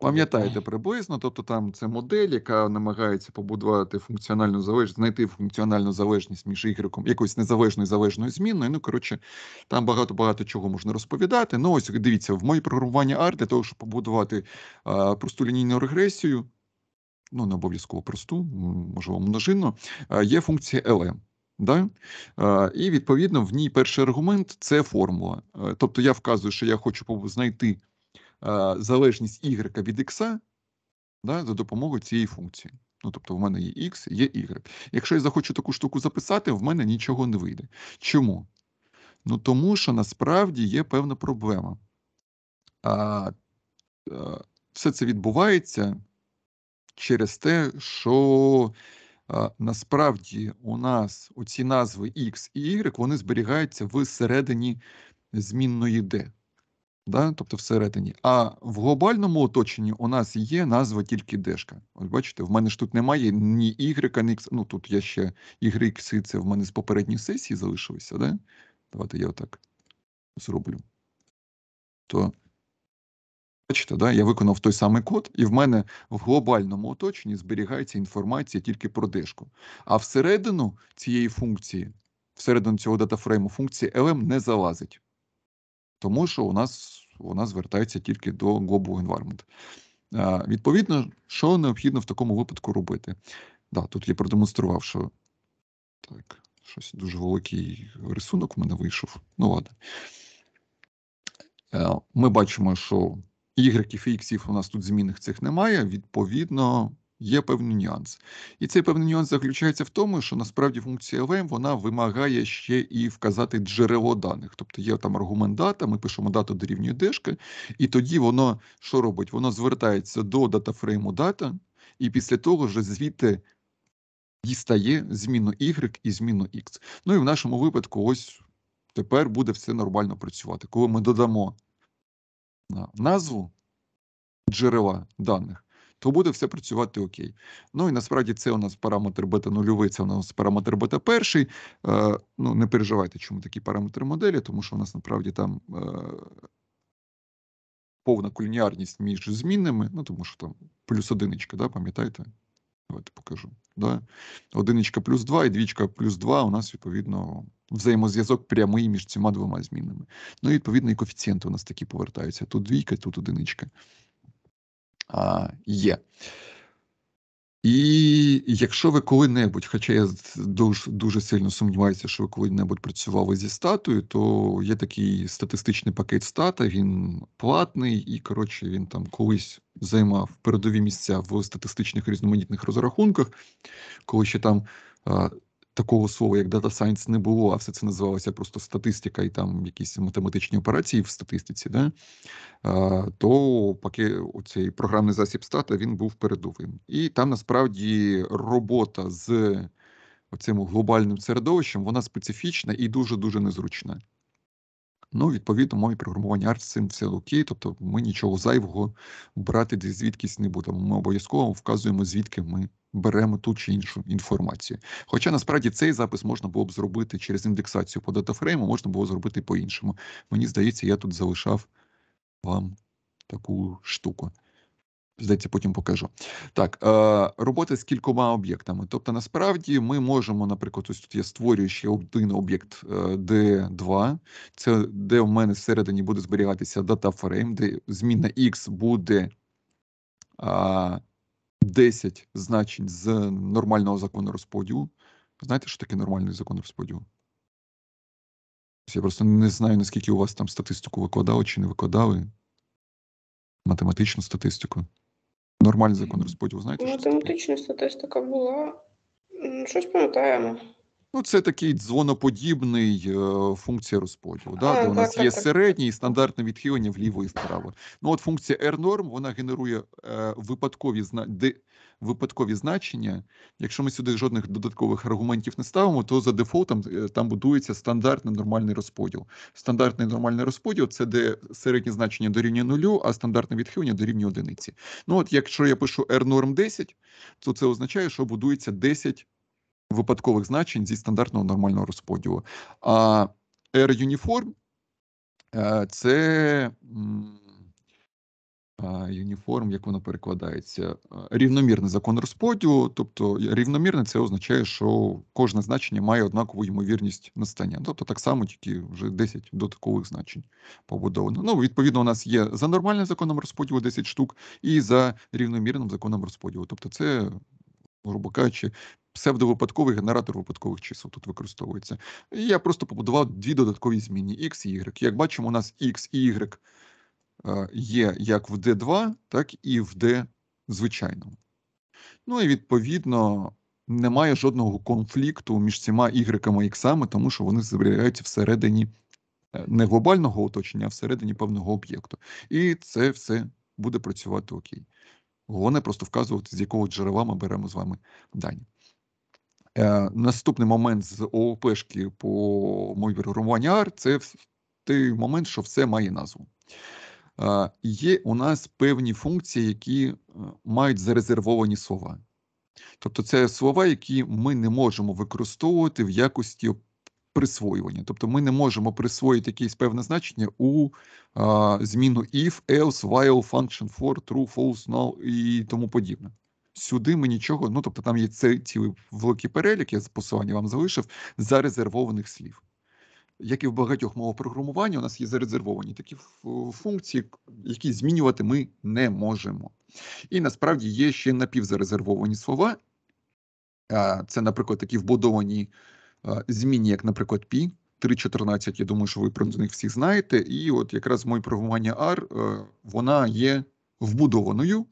пам'ятаєте приблизно, тобто там це модель, яка намагається побудувати функціональну залежність, знайти функціональну залежність між ігроком, якоюсь незалежною залежною змінною. Ну коротше, там багато багато чого можна розповідати. Ну ось дивіться, в моїй програмуванні AR для того, щоб побудувати а, просту лінійну регресію, ну не обов'язково просту, можливо, множинну, є функція LM. Да? І відповідно в ній перший аргумент це формула. Тобто я вказую, що я хочу знайти залежність y від x да, за допомогою цієї функції. Ну, Тобто, в мене є x, є y. Якщо я захочу таку штуку записати, в мене нічого не вийде. Чому? Ну тому що насправді є певна проблема. А, Все це відбувається через те, що насправді у нас оці назви X і Y, вони зберігаються всередині змінної D. Да? Тобто всередині. А в глобальному оточенні у нас є назва тільки дешка. Ось бачите, в мене ж тут немає ні Y, ні X. Ну тут я ще Y, X, це в мене з попередньої сесії залишилося. Да? Давайте я отак зроблю. То Бачите, да, я виконав той самий код, і в мене в глобальному оточенні зберігається інформація тільки про дешку. А всередину цієї функції, всередину цього датафрейму, функції LM не залазить, тому що у нас вона звертається тільки до Global Environment. А, відповідно, що необхідно в такому випадку робити? Да, Тут я продемонстрував, що так, щось дуже великий рисунок в мене вийшов. Ну ладно. Е, ми бачимо, що ігреків і іксів у нас тут змінних цих немає, відповідно. Є певний нюанс, і цей певний нюанс заключається в тому, що насправді функція LM, вона вимагає ще і вказати джерело даних. Тобто є там аргумент дата, ми пишемо дату дорівнює дешки, і тоді воно що робить? Воно звертається до датафрейму дата, і після того вже звідти дістає зміну Y і зміну X. Ну і в нашому випадку, ось тепер буде все нормально працювати. Коли ми додамо назву джерела даних, то буде все працювати окей. Ну і насправді це у нас параметр бета нульовий, це у нас параметр бета перший. Е, ну не переживайте, чому такі параметри моделі, тому що у нас насправді там. Е, Повна кулінярність між змінними, ну тому що там плюс одиничка, да, пам'ятаєте? Давайте покажу. Да? Одиничка плюс 2 і двічка плюс 2 у нас, відповідно, взаємозв'язок прямий між цими двома змінами. Ну і відповідно і коефіцієнти у нас такі повертаються. Тут двійка, тут одиничка. А, Є. І якщо ви коли-небудь, хоча я дуже дуже сильно сумніваюся, що ви коли-небудь працювали зі статою, то є такий статистичний пакет стата, він платний і, коротше, він там колись займав передові місця в статистичних різноманітних розрахунках, коли ще там такого слова, як Data Science, не було, а все це називалося просто статистика і там якісь математичні операції в статистиці, да? то поки цей програмний засіб стата він був передовим. І там насправді робота з цим глобальним середовищем вона специфічна і дуже-дуже незручна. Ну, відповідно, мої програмування арт цим все окей, тобто ми нічого зайвого брати звідкись не будемо. Ми обов'язково вказуємо, звідки ми беремо ту чи іншу інформацію. Хоча насправді цей запис можна було б зробити через індексацію по датафрейму, можна було зробити по-іншому. Мені здається, я тут залишав вам таку штуку. Здається, потім покажу. Так, е, робота з кількома об'єктами. Тобто, насправді ми можемо, наприклад, ось тут я створюю ще один об'єкт D2, е, це де в мене всередині буде зберігатися датафрейм, де зміна X буде 10 значень з нормального закону розподілу. Знаєте, що таке нормальний закон розподілу? Я просто не знаю, наскільки у вас там статистику викладали чи не викладали. Математичну статистику. Нормальний закон розподілу, знаєте? Математична статистика була. Щось пам'ятаємо. Ну, це такий дзвоноподібний е, функція розподілу. Да? А, де так, у нас так, є так. середнє і стандартне відхилення вліво і вправо. Ну от функція r норм вона генерує е, випадкові зна... де... випадкові значення. Якщо ми сюди жодних додаткових аргументів не ставимо, то за дефолтом е, там будується стандартний нормальний розподіл. Стандартний нормальний розподіл це де середнє значення дорівнює нулю, а стандартне відхилення дорівнює одиниці. Ну от якщо я пишу r норм 10, то це означає, що будується 10 випадкових значень зі стандартного нормального розподілу. А R Uniform е, це Юніформ, як воно перекладається, е, рівномірний закон розподілу, тобто рівномірне це означає, що кожне значення має однакову ймовірність настання. Тобто так само тільки вже 10 додаткових значень побудовано. Ну, відповідно, у нас є за нормальним законом розподілу 10 штук і за рівномірним законом розподілу. Тобто, це, грубо кажучи, псевдовипадковий генератор випадкових чисел тут використовується. І я просто побудував дві додаткові зміни X і Y. Як бачимо, у нас X і Y е, є як в D2, так і в D звичайному. Ну і відповідно. Немає жодного конфлікту між цими ігриками і іксами, тому що вони зберігаються всередині е, не глобального оточення, а всередині певного об'єкту. І це все буде працювати окей. Головне просто вказувати, з якого джерела ми беремо з вами дані. Е, наступний момент з ООПшки по моїй програмуванню AR – це той момент, що все має назву. Е, є у нас певні функції, які е, мають зарезервовані слова. Тобто, це слова, які ми не можемо використовувати в якості присвоювання. Тобто, ми не можемо присвоїти якесь певне значення у а, зміну if, else, while, function, for, true, false, null і тому подібне сюди ми нічого. Ну тобто, там є цей цілий великий перелік, я посилання вам залишив зарезервованих слів. Як і в багатьох мовах програмування, у нас є зарезервовані такі функції, які змінювати ми не можемо. І насправді є ще напівзарезервовані слова. Це, наприклад, такі вбудовані зміни, як, наприклад, пі 3.14, Я думаю, що ви про них всі знаєте. І от якраз моє програмування R, е, вона є вбудованою,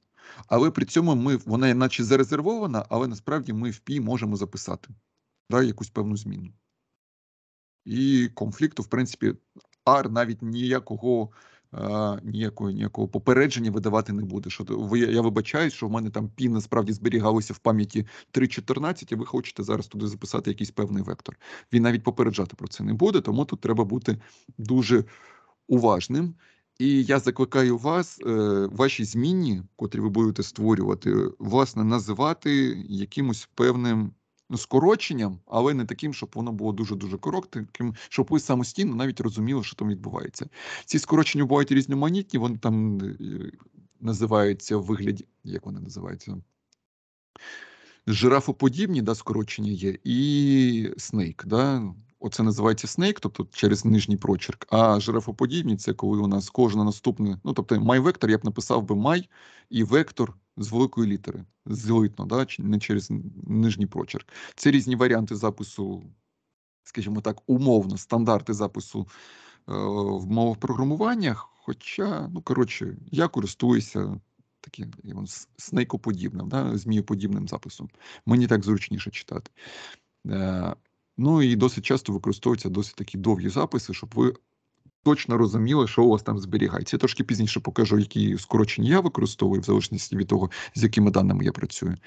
але при цьому ми вона наче зарезервована, але насправді ми в пі можемо записати да, якусь певну зміну. І конфлікту, в принципі, R навіть ніякого е, ніякого, ніякого попередження видавати не буде. Що Я вибачаюсь, що в мене там пі насправді зберігалося в пам'яті 3.14, і ви хочете зараз туди записати якийсь певний вектор. Він навіть попереджати про це не буде, тому тут треба бути дуже уважним. І я закликаю вас, э, ваші зміни, котрі ви будете створювати, э, власне, називати якимось э, певним ну, скороченням, але не таким, щоб воно було дуже дуже коротким, щоб ви самостійно навіть розуміли, що там відбувається. Ці скорочення бувають різноманітні, вони там е, називаються в вигляді, як вони називаються? Жирафоподібні, да, скорочення є, і снейк, да, оце називається снейк, тобто через нижній прочерк. А жирафоподібні це коли у нас кожна наступне. Ну тобто, май я б написав би май і вектор з великої літери, злитно, да, не через нижній прочерк. Це різні варіанти запису, скажімо так, умовно, стандарти запису е, в мовах програмування. Хоча, ну коротше, я користуюся таким снейкоподібним, да, змієподібним записом. Мені так зручніше читати. Е, Ну і досить часто використовуються досить такі довгі записи, щоб ви точно розуміли, що у вас там зберігається. Я трошки пізніше покажу, які скорочення я використовую, в залежності від того, з якими даними я працюю. Е,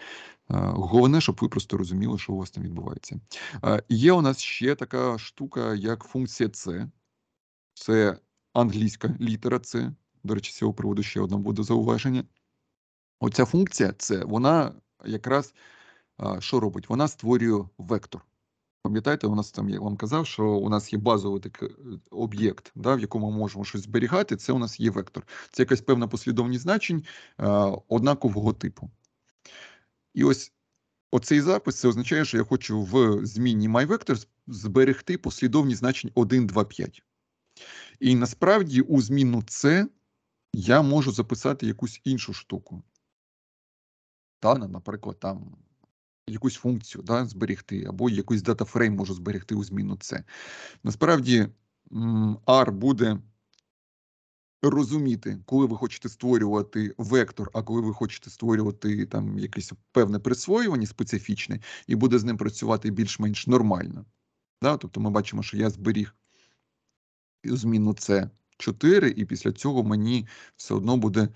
головне, щоб ви просто розуміли, що у вас там відбувається. Е, є у нас ще така штука, як функція C. Це англійська літера C. До речі, з цього приводу ще одне буде зауваження. Оця функція C, вона якраз е, що робить? Вона створює вектор. Пам'ятаєте, у нас там я вам казав, що у нас є базовий такий е, об'єкт, да, в якому ми можемо щось зберігати. Це у нас є вектор. Це якась певна послідовність значень е, однакового типу. І ось оцей запис це означає, що я хочу в зміні MyVector зберегти послідовність значень 1, 2, 5. І насправді у зміну C я можу записати якусь іншу штуку. Та, наприклад, там якусь функцію да, зберегти, або якийсь датафрейм можу зберігти у зміну це. Насправді R буде розуміти, коли ви хочете створювати вектор, а коли ви хочете створювати там якесь певне присвоювання специфічне, і буде з ним працювати більш-менш нормально. Да? Тобто ми бачимо, що я зберіг зміну це. 4, і після цього мені все одно буде е,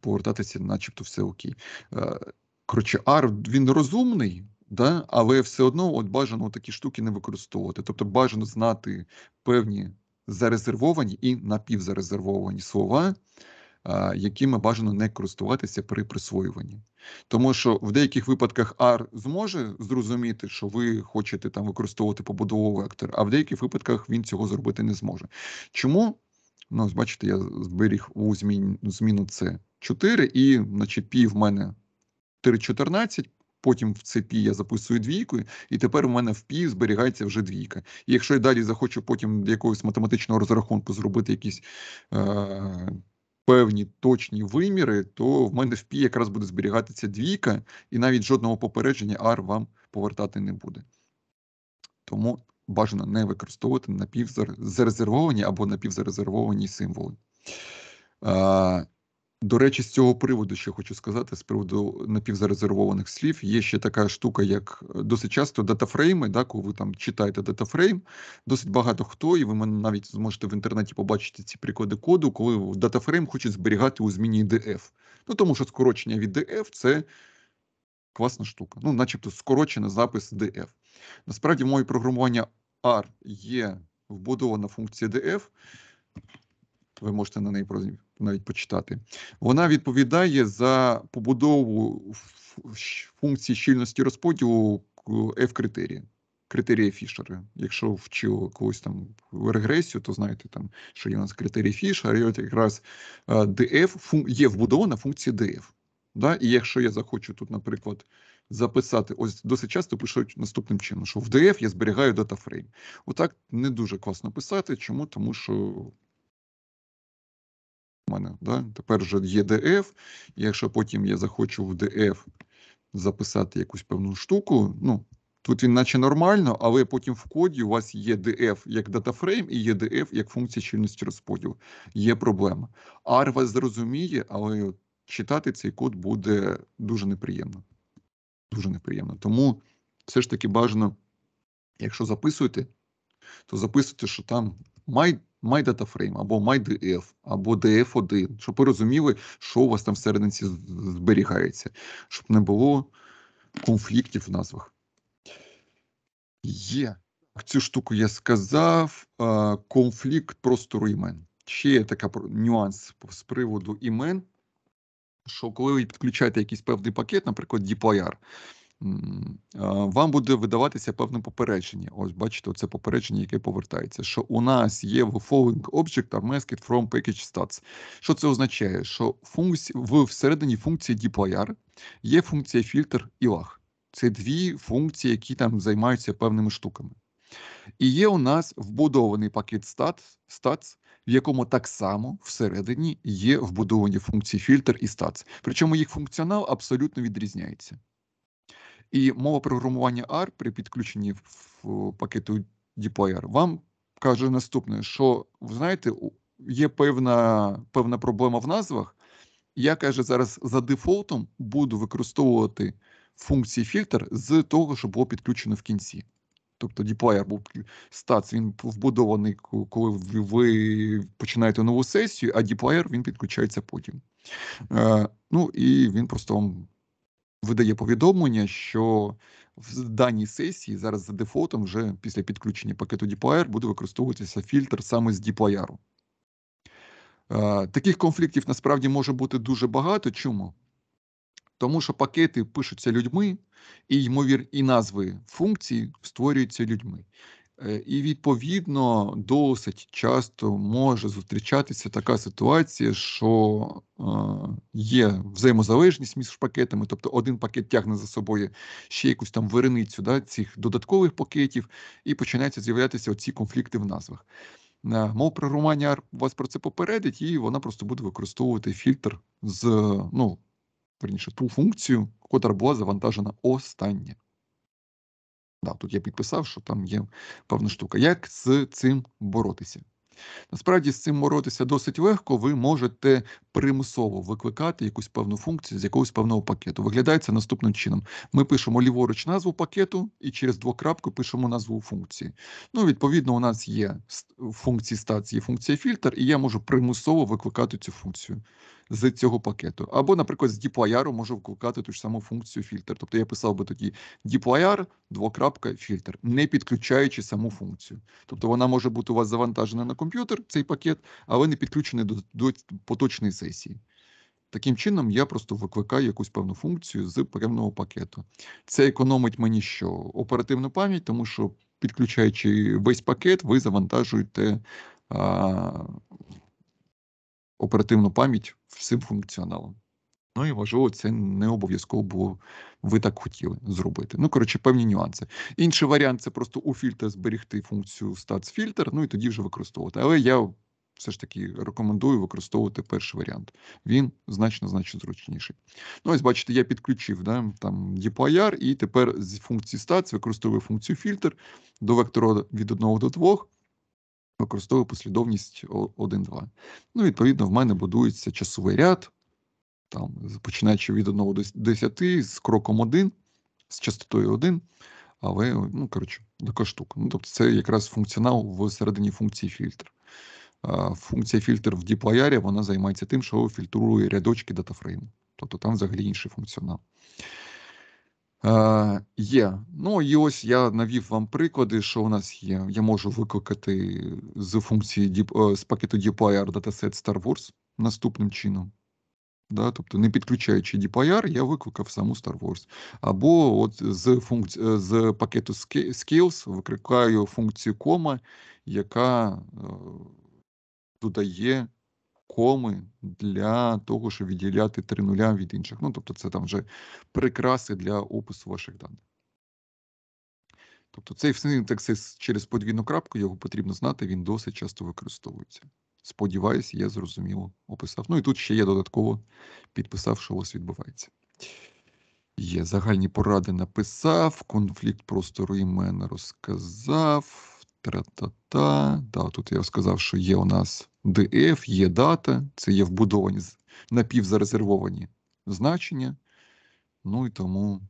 повертатися, начебто все окей. Е, коротше, Ар він розумний, да? але все одно от бажано такі штуки не використовувати. Тобто бажано знати певні зарезервовані і напівзарезервовані слова, якими бажано не користуватися при присвоюванні. Тому що в деяких випадках R зможе зрозуміти, що ви хочете там використовувати побудову вектор, а в деяких випадках він цього зробити не зможе. Чому? Ну, бачите, я зберіг у змін, зміну це 4, і на чіпі в мене 3:14, Потім в цепі я записую двійкою, і тепер у мене в пі зберігається вже двійка. І якщо я далі захочу потім якогось математичного розрахунку зробити якісь е, певні точні виміри, то в мене в пі якраз буде зберігатися двійка, і навіть жодного попередження R вам повертати не буде. Тому бажано не використовувати напівзарезервовані або напівзарезервовані символи. Е, до речі, з цього приводу ще хочу сказати: з приводу напівзарезервованих слів, є ще така штука, як е, досить часто датафрейми, да, коли ви там читаєте датафрейм, досить багато хто, і ви мене навіть зможете в інтернеті побачити ці приклади коду, коли датафрейм хоче зберігати у зміні DF. Ну тому що скорочення від DF це класна штука. Ну, начебто, скорочена запис DF. Насправді, моє програмування R є вбудована функція DF ви можете на неї навіть почитати. Вона відповідає за побудову функції щільності розподілу f критерії Критерії Фішера. Якщо вчили когось там в регресію, то знаєте, там, що є у нас критерії Фішера, і от якраз DF е, є вбудована функція DF. Да? І якщо я захочу тут, наприклад, записати, ось досить часто пишуть наступним чином, що в DF я зберігаю датафрейм. Отак не дуже класно писати. Чому? Тому що мене. Да? Тепер вже є DF, якщо потім я захочу в DF записати якусь певну штуку, ну, тут він наче нормально, але потім в коді у вас є DF як датафрейм і є DF як функція щільності розподілу. Є проблема. AR вас зрозуміє, але читати цей код буде дуже неприємно. Дуже неприємно. Тому все ж таки бажано, якщо записуєте, то записуйте, що там май Майда або MyDF, або DF1, щоб ви розуміли, що у вас там всередині зберігається, щоб не було конфліктів в назвах. Є цю штуку я сказав: конфлікт простору імен. Ще є така нюанс з приводу імен, що коли ви підключаєте якийсь певний пакет, наприклад, DPIR, вам буде видаватися певне попередження. Ось, бачите, це попередження, яке повертається, що у нас є в following object are masked from package stats. Що це означає? Що функці... в всередині функції dplyr є функція фільтр і лаг. Це дві функції, які там займаються певними штуками. І є у нас вбудований пакет stats, stats, в якому так само всередині є вбудовані функції фільтр і stats. Причому їх функціонал абсолютно відрізняється. І мова програмування R при підключенні в пакету dplyr вам каже наступне: що ви знаєте, є певна, певна проблема в назвах. Я каже, зараз за дефолтом буду використовувати функції фільтр з того, що було підключено в кінці. Тобто dplyr був стац, він вбудований, коли ви починаєте нову сесію, а dplyr він підключається потім. Е, Ну і він просто вам видає повідомлення, що в даній сесії зараз за дефолтом, вже після підключення пакету DPIR буде використовуватися фільтр саме з DPIR. Таких конфліктів насправді може бути дуже багато. Чому? Тому що пакети пишуться людьми, і ймовір, і назви функцій створюються людьми. Е, і відповідно досить часто може зустрічатися така ситуація, що е, є взаємозалежність між пакетами, тобто один пакет тягне за собою ще якусь там виреницю да, цих додаткових пакетів, і починаються з'являтися оці конфлікти в назвах. Е, мов про Романія вас про це попередить, і вона просто буде використовувати фільтр з ну верніше ту функцію, котра була завантажена остання. Да, Тут я підписав, що там є певна штука. Як з цим боротися? Насправді з цим боротися досить легко, ви можете примусово викликати якусь певну функцію з якогось певного пакету. Виглядає це наступним чином. Ми пишемо ліворуч назву пакету і через двокрапку пишемо назву функції. Ну, Відповідно, у нас є функції стації, функція фільтр, і я можу примусово викликати цю функцію з цього пакету. Або, наприклад, з DeepIR можу вкликати ту ж саму функцію фільтр. Тобто я писав би тоді DeepIR, двокрапка, фільтр, не підключаючи саму функцію. Тобто вона може бути у вас завантажена на комп'ютер, цей пакет, але не підключений до, до поточної сесії. Таким чином, я просто викликаю якусь певну функцію з певного пакету. Це економить мені що оперативну пам'ять, тому що підключаючи весь пакет, ви завантажуєте а, оперативну пам'ять всім функціоналом. Ну і важливо, це не обов'язково було ви так хотіли зробити. Ну, коротше, певні нюанси. Інший варіант це просто у фільтр зберігти функцію stats ну і тоді вже використовувати. Але я все ж таки рекомендую використовувати перший варіант. Він значно значно зручніший. Ну, ось бачите, я підключив да, там DPIR, і тепер з функції stats використовую функцію фільтр до вектора від 1 до 2, використовую послідовність 1-2. Ну, відповідно, в мене будується часовий ряд, там, починаючи від 1 до 10, з кроком 1, з частотою 1, але, ну, коротше, така штука. Ну, Тобто, це якраз функціонал в середині функції фільтр. Функція фільтр в діплеярі вона займається тим, що фільтрує рядочки датафрейму. Тобто там взагалі інший функціонал. Е, є. Ну і ось я навів вам приклади, що у нас є. Я можу викликати з функції е, з пакету DPIR датасет Star Wars наступним чином. Да, Тобто, не підключаючи DPIR, я викликав саму Star Wars. Або от з функці... Е, з пакету Skills викликаю функцію кома, яка додає коми для того, щоб відділяти три нуля від інших. Ну, тобто, це там вже прикраси для опису ваших даних. Тобто цей синтекс через подвійну крапку його потрібно знати, він досить часто використовується. Сподіваюсь, я зрозуміло описав. Ну і тут ще я додатково підписав, що у вас відбувається. Є загальні поради написав, конфлікт простору імена розказав. Тра-та-та. Да, Тут я сказав, що є у нас DF, є дата, це є вбудовані напівзарезервовані значення. Ну і тому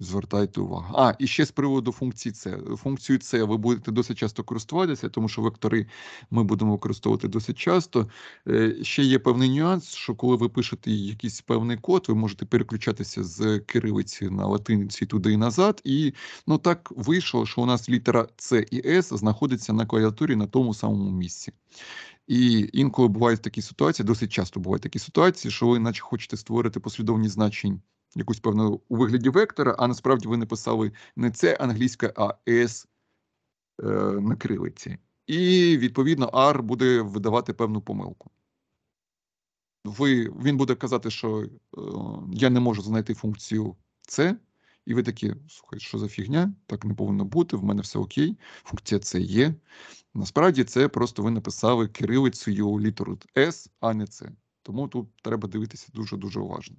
Звертайте увагу. А, і ще з приводу функції C. Функцію C ви будете досить часто користуватися, тому що вектори ми будемо використовувати досить часто. Е, ще є певний нюанс, що коли ви пишете якийсь певний код, ви можете переключатися з кирилиці на латиниці туди і назад. І ну так вийшло, що у нас літера C і S знаходяться на клавіатурі на тому самому місці. І інколи бувають такі ситуації, досить часто бувають такі ситуації, що ви, наче, хочете створити послідовні значень якусь певну у вигляді вектора, а насправді ви написали не це англійське, а S е, на крилиці. І відповідно R буде видавати певну помилку. Ви, Він буде казати, що е, я не можу знайти функцію C, і ви такі, слухай, що за фігня? Так не повинно бути, в мене все окей, функція це є. Насправді це просто ви написали кирилицею літеру S, а не С. Тому тут треба дивитися дуже-дуже уважно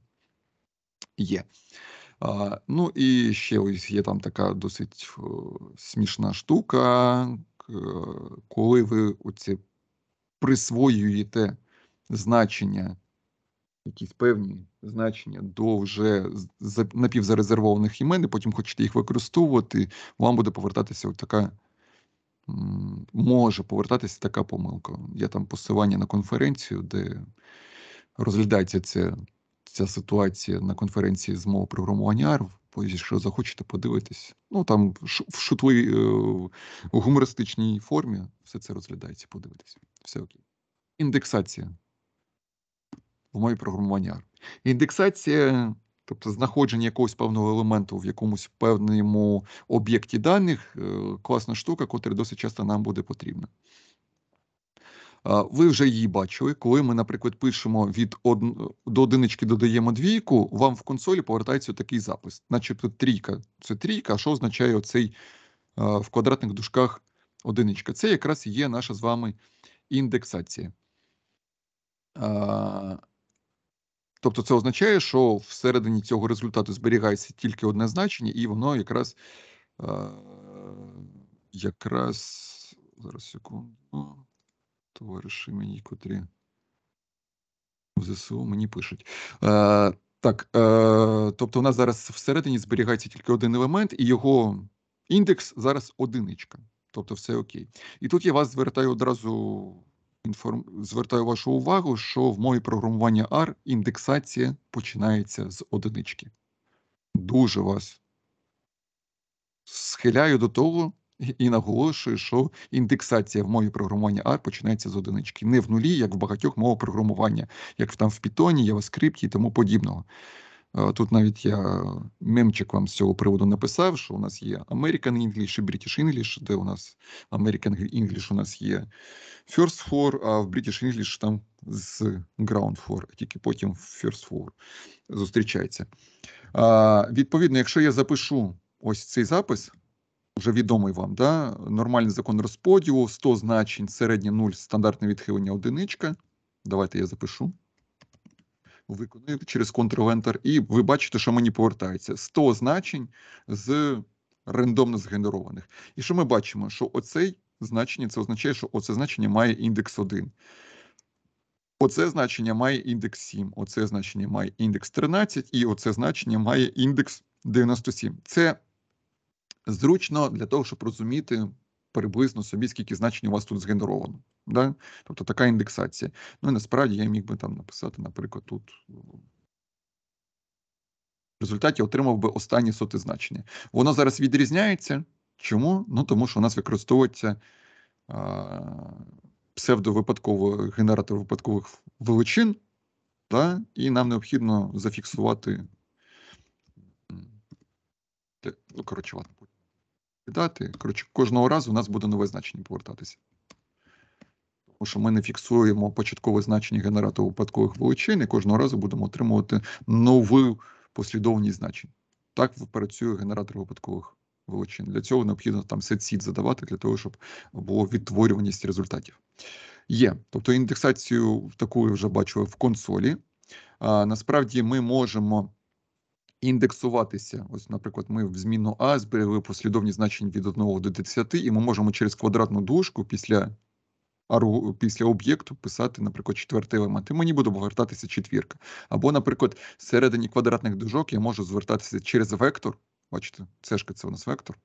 є. Е. А, Ну і ще ось є там така досить э, смішна штука, э, коли ви оці присвоюєте значення, якісь певні значення до вже напівзарезервованих імен, і потім хочете їх використовувати, вам буде повертатися така. Може повертатися така помилка. Є там посилання на конференцію, де розглядається це ця ситуація на конференції з мови програмування АРВ. Якщо захочете подивитись, ну там в шутливій е, гумористичній формі все це розглядається. Подивитись. Все окей. Індексація. В моє програмуванні ARP. Індексація, тобто знаходження якогось певного елементу в якомусь певному об'єкті даних е, класна штука, котра досить часто нам буде потрібна. Ви вже її бачили. Коли ми, наприклад, пишемо від од... до одинички, додаємо двійку, вам в консолі повертається такий запис, начебто трійка це трійка. А що означає оцей в квадратних дужках одиничка? Це якраз є наша з вами індексація. Тобто це означає, що всередині цього результату зберігається тільки одне значення, і воно якраз якраз зараз секунду товариші мені, котрі в ЗСУ мені пишуть. Е, Так, е, тобто у нас зараз всередині зберігається тільки один елемент, і його індекс зараз одиничка. Тобто, все окей. І тут я вас звертаю одразу. Інформ... Звертаю вашу увагу, що в мові програмування R індексація починається з одинички. Дуже вас схиляю до того, і наголошую, що індексація в мові програмування R починається з одинички, не в нулі, як в багатьох мовах програмування, як там в Python, JavaScript і тому подібного. Е, тут навіть я е, мемчик вам з цього приводу написав, що у нас є American English і British English, де у нас American English у нас є First for, а в British English там з Ground For, тільки потім First Four зустрічається. Відповідно, якщо я запишу ось цей запис, вже відомий вам, да? нормальний закон розподілу, 100 значень, середнє 0, стандартне відхилення одиничка. Давайте я запишу. Виконую через Ctrl-Enter. і ви бачите, що мені повертається 100 значень з рандомно згенерованих. І що ми бачимо? Що оцей значення це означає, що оце значення має індекс 1. Оце значення має індекс 7, оце значення має індекс 13, і оце значення має індекс 97. Це зручно для того, щоб розуміти приблизно собі, скільки значень у вас тут згенеровано. Да? Тобто така індексація. Ну і насправді я міг би там написати, наприклад, тут. В результаті отримав би останні соти значення. Воно зараз відрізняється. Чому? Ну тому що у нас використовується а, псевдовипадковий генератор випадкових величин, та, і нам необхідно зафіксувати. Ну, коротше, ладно кидати. Коротше, кожного разу у нас буде нове значення повертатися. Тому що ми не фіксуємо початкове значення генератору випадкових величин і кожного разу будемо отримувати нову послідовність значень. Так працює генератор випадкових величин. Для цього необхідно там сет-сіт задавати, для того, щоб було відтворюваність результатів. Є. Тобто індексацію таку я вже бачили в консолі. А, Насправді ми можемо індексуватися. Ось, наприклад, ми в зміну А зберегли послідовні значення від 1 до 10, і ми можемо через квадратну дужку після після об'єкту писати, наприклад, четвертий елемент. І мені буде повертатися четвірка. Або, наприклад, всередині квадратних дужок я можу звертатися через вектор. Бачите, це ж це у нас вектор.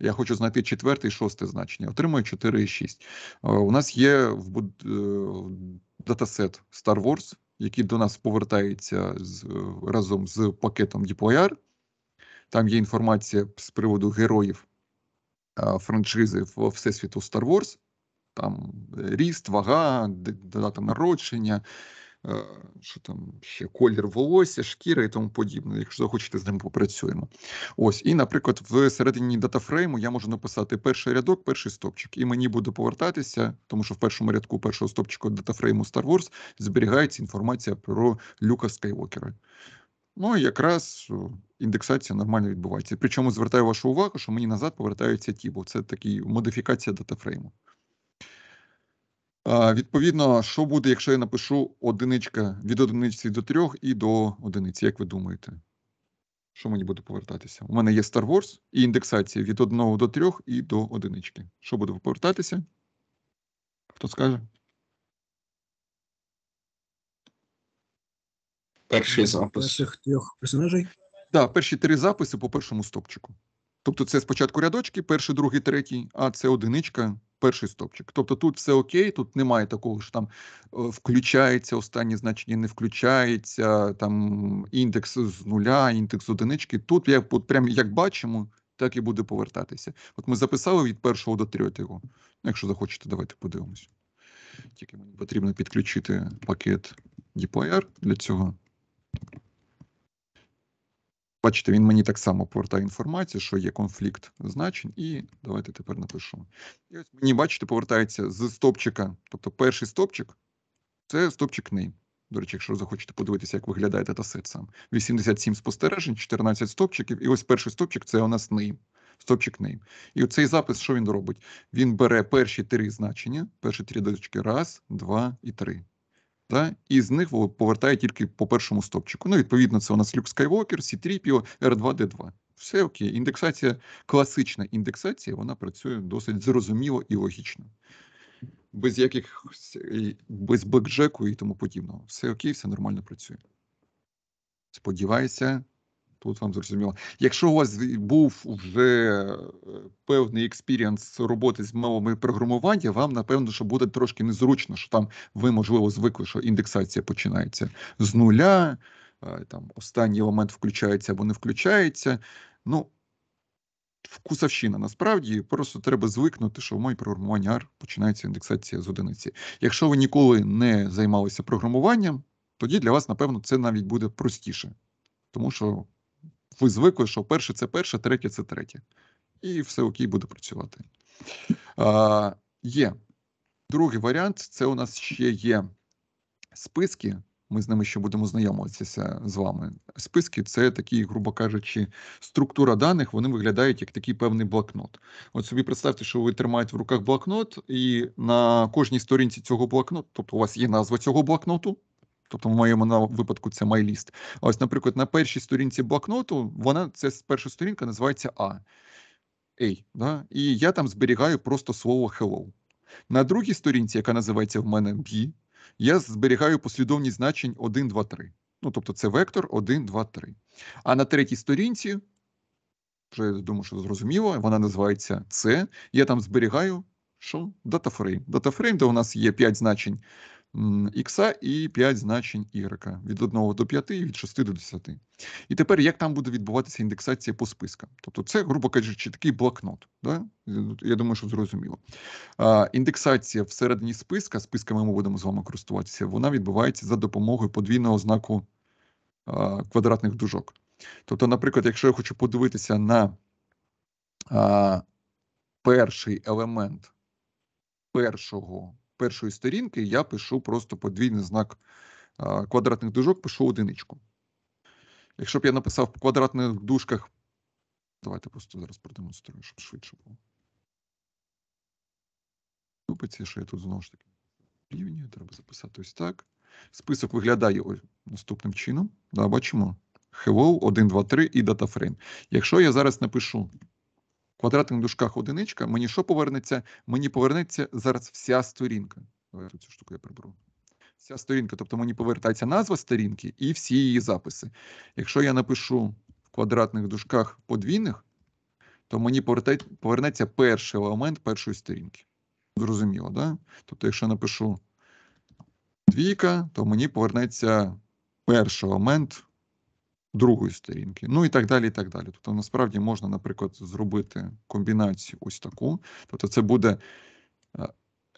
Я хочу знайти четверте і шосте значення. Отримую 4 і 6. Е, у нас є в е, датасет Star Wars які до нас повертаються з, е, разом з пакетом DPR. Там є інформація з приводу героїв е, франшизи е, Всесвіту Star Wars. Там ріст, вага, дата народження, Е, що там ще колір волосся, шкіра і тому подібне. Якщо захочете з ним попрацюємо. Ось, і, наприклад, в середині датафрейму я можу написати перший рядок, перший стопчик, і мені буде повертатися, тому що в першому рядку першого стопчика датафрейму Star Wars зберігається інформація про люка Скайвокера. Ну, якраз е, індексація нормально відбувається. Причому звертаю вашу увагу, що мені назад повертаються ті, бо це така модифікація датафрейму. Відповідно, що буде, якщо я напишу одиничка від одиниці до трьох і до одиниці, як ви думаєте? Що мені буде повертатися? У мене є Star Wars і індексація від 1 до 3 і до одинички. Що буде повертатися? Хто скаже? Перший запис. Перших трьох персонажей? Так, да, перші три записи по першому стопчику. Тобто, це спочатку рядочки, перший, другий, третій, а це одиничка перший стопчик. Тобто тут все окей, тут немає такого, що там е, включається останнє значення, не включається там індекс з нуля, індекс одинички. Тут як от прям як бачимо, так і буде повертатися. От ми записали від першого до третього. Якщо захочете, давайте подивимось. Тільки мені потрібно підключити пакет DPR для цього. Бачите, він мені так само повертає інформацію, що є конфлікт значень, і давайте тепер напишу. І ось мені, бачите, повертається з стопчика. Тобто перший стопчик це стопчик name. До речі, якщо захочете подивитися, як виглядає датасет сам. 87 спостережень, 14 стопчиків. І ось перший стопчик це у нас name. Стопчик name. І оцей запис, що він робить? Він бере перші три значення, перші три дочки. Раз, два і три. Та і з них повертає тільки по першому стопчику. Ну, відповідно, це у нас Люк Скайвокер, Сітріпіо, r 2 d 2 Все окей. Індексація, класична індексація, вона працює досить зрозуміло і логічно, без яких без блекджеку і тому подібного. Все окей, все нормально працює. Сподіваюся, Тут вам зрозуміло. Якщо у вас був вже е, певний експірієнс роботи з мовами програмування, вам напевно, що буде трошки незручно, що там ви можливо звикли, що індексація починається з нуля, е, там останній момент включається або не включається. Ну вкусовщина насправді просто треба звикнути, що в моїй програмуванні R починається індексація з одиниці. Якщо ви ніколи не займалися програмуванням, тоді для вас, напевно, це навіть буде простіше, тому що ви звикли, що перше це перше, третє це третє. І все окей, буде працювати. А, Є другий варіант це у нас ще є списки. Ми з ними ще будемо знайомитися з вами. Списки це такі, грубо кажучи, структура даних, вони виглядають як такий певний блокнот. От собі представте, що ви тримаєте в руках блокнот, і на кожній сторінці цього блокноту, тобто у вас є назва цього блокноту, Тобто, в моєму випадку це майліст. Ось, наприклад, на першій сторінці блокноту вона це перша сторінка називається А. A, да? І я там зберігаю просто слово hello. На другій сторінці, яка називається в мене B, я зберігаю послідовність значень 1, 2, 3. Ну, тобто це вектор 1, 2, 3. А на третій сторінці, вже я думаю, що зрозуміло, вона називається C. Я там зберігаю що? датафрейм. Датафрейм, де у нас є 5 значень ікса і 5 значень ігрека від 1 до 5 і від 6 до 10. І тепер як там буде відбуватися індексація по спискам? Тобто, це, грубо кажучи, такий блокнот. Да? Я думаю, що зрозуміло. А, Індексація всередині списка, списками ми будемо з вами користуватися, вона відбувається за допомогою подвійного знаку а, квадратних дужок. Тобто, наприклад, якщо я хочу подивитися на а, перший елемент першого першої сторінки я пишу просто подвійний знак квадратних дужок, пишу одиничку. Якщо б я написав по квадратних дужках, давайте просто зараз продемонструю, щоб швидше було. Тупиться, що я тут знову ж таки рівнюю, треба записати ось так. Список виглядає ось наступним чином. Да, Бачимо. Hello, 1, 2, 3 і DataFrame. Якщо я зараз напишу в квадратних дужках одиничка, мені що повернеться? Мені повернеться зараз вся сторінка. Давайте цю штуку я приберу. Вся сторінка, тобто мені повертається назва сторінки і всі її записи. Якщо я напишу в квадратних дужках подвійних, то мені повернеться перший елемент першої сторінки. Зрозуміло, да? Тобто, якщо я напишу двійка, то мені повернеться перший елемент другої сторінки, ну і так далі. і так далі. Тобто, насправді можна, наприклад, зробити э, комбінацію ось таку. Тобто, це буде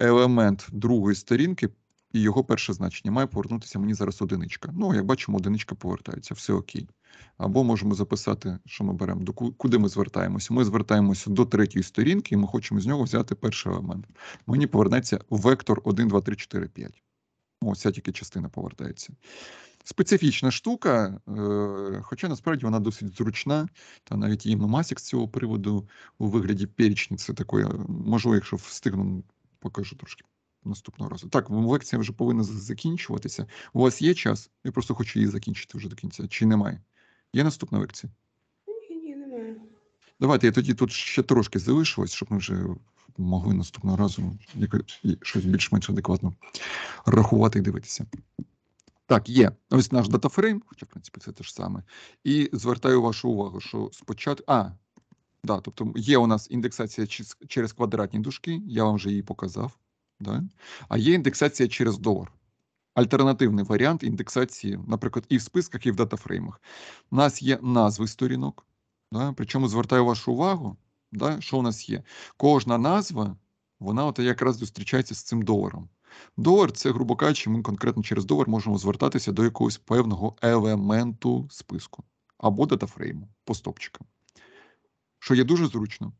елемент другої сторінки, і його перше значення має повернутися мені зараз одиничка. Ну, як бачимо, одиничка повертається, все окей. Або можемо записати, що ми беремо, до куди ми звертаємося. Ми звертаємося до третьої сторінки, і ми хочемо з нього взяти перший елемент. Мені повернеться вектор 1, 2, 3, 4, 5. Ось ця тільки частина повертається специфічна штука, е, хоча насправді вона досить зручна, та навіть є мемасік з цього приводу у вигляді перічні. Це такої, е, можу, якщо встигну, покажу трошки. Наступного разу так лекція вже повинна закінчуватися. У вас є час? Я просто хочу її закінчити вже до кінця. Чи немає? Є наступна лекція? Ні, ні, немає. Давайте я тоді тут ще трошки залишилось, щоб ми вже могли наступного разу щось більш-менш адекватно рахувати і дивитися. Так, є ось наш датафрейм, хоча в принципі це те ж саме. І звертаю вашу увагу, що спочатку. А, да, тобто є у нас індексація через квадратні дужки, я вам вже її показав. Да? А є індексація через долар. Альтернативний варіант індексації, наприклад, і в списках, і в датафреймах. У нас є назви сторінок. Да? Причому звертаю вашу увагу, да? що у нас є. Кожна назва, вона от якраз зустрічається з цим доларом. Долар це, грубо кажучи, ми конкретно через долар можемо звертатися до якогось певного елементу списку або датафрейму, постопчика, що є дуже зручно.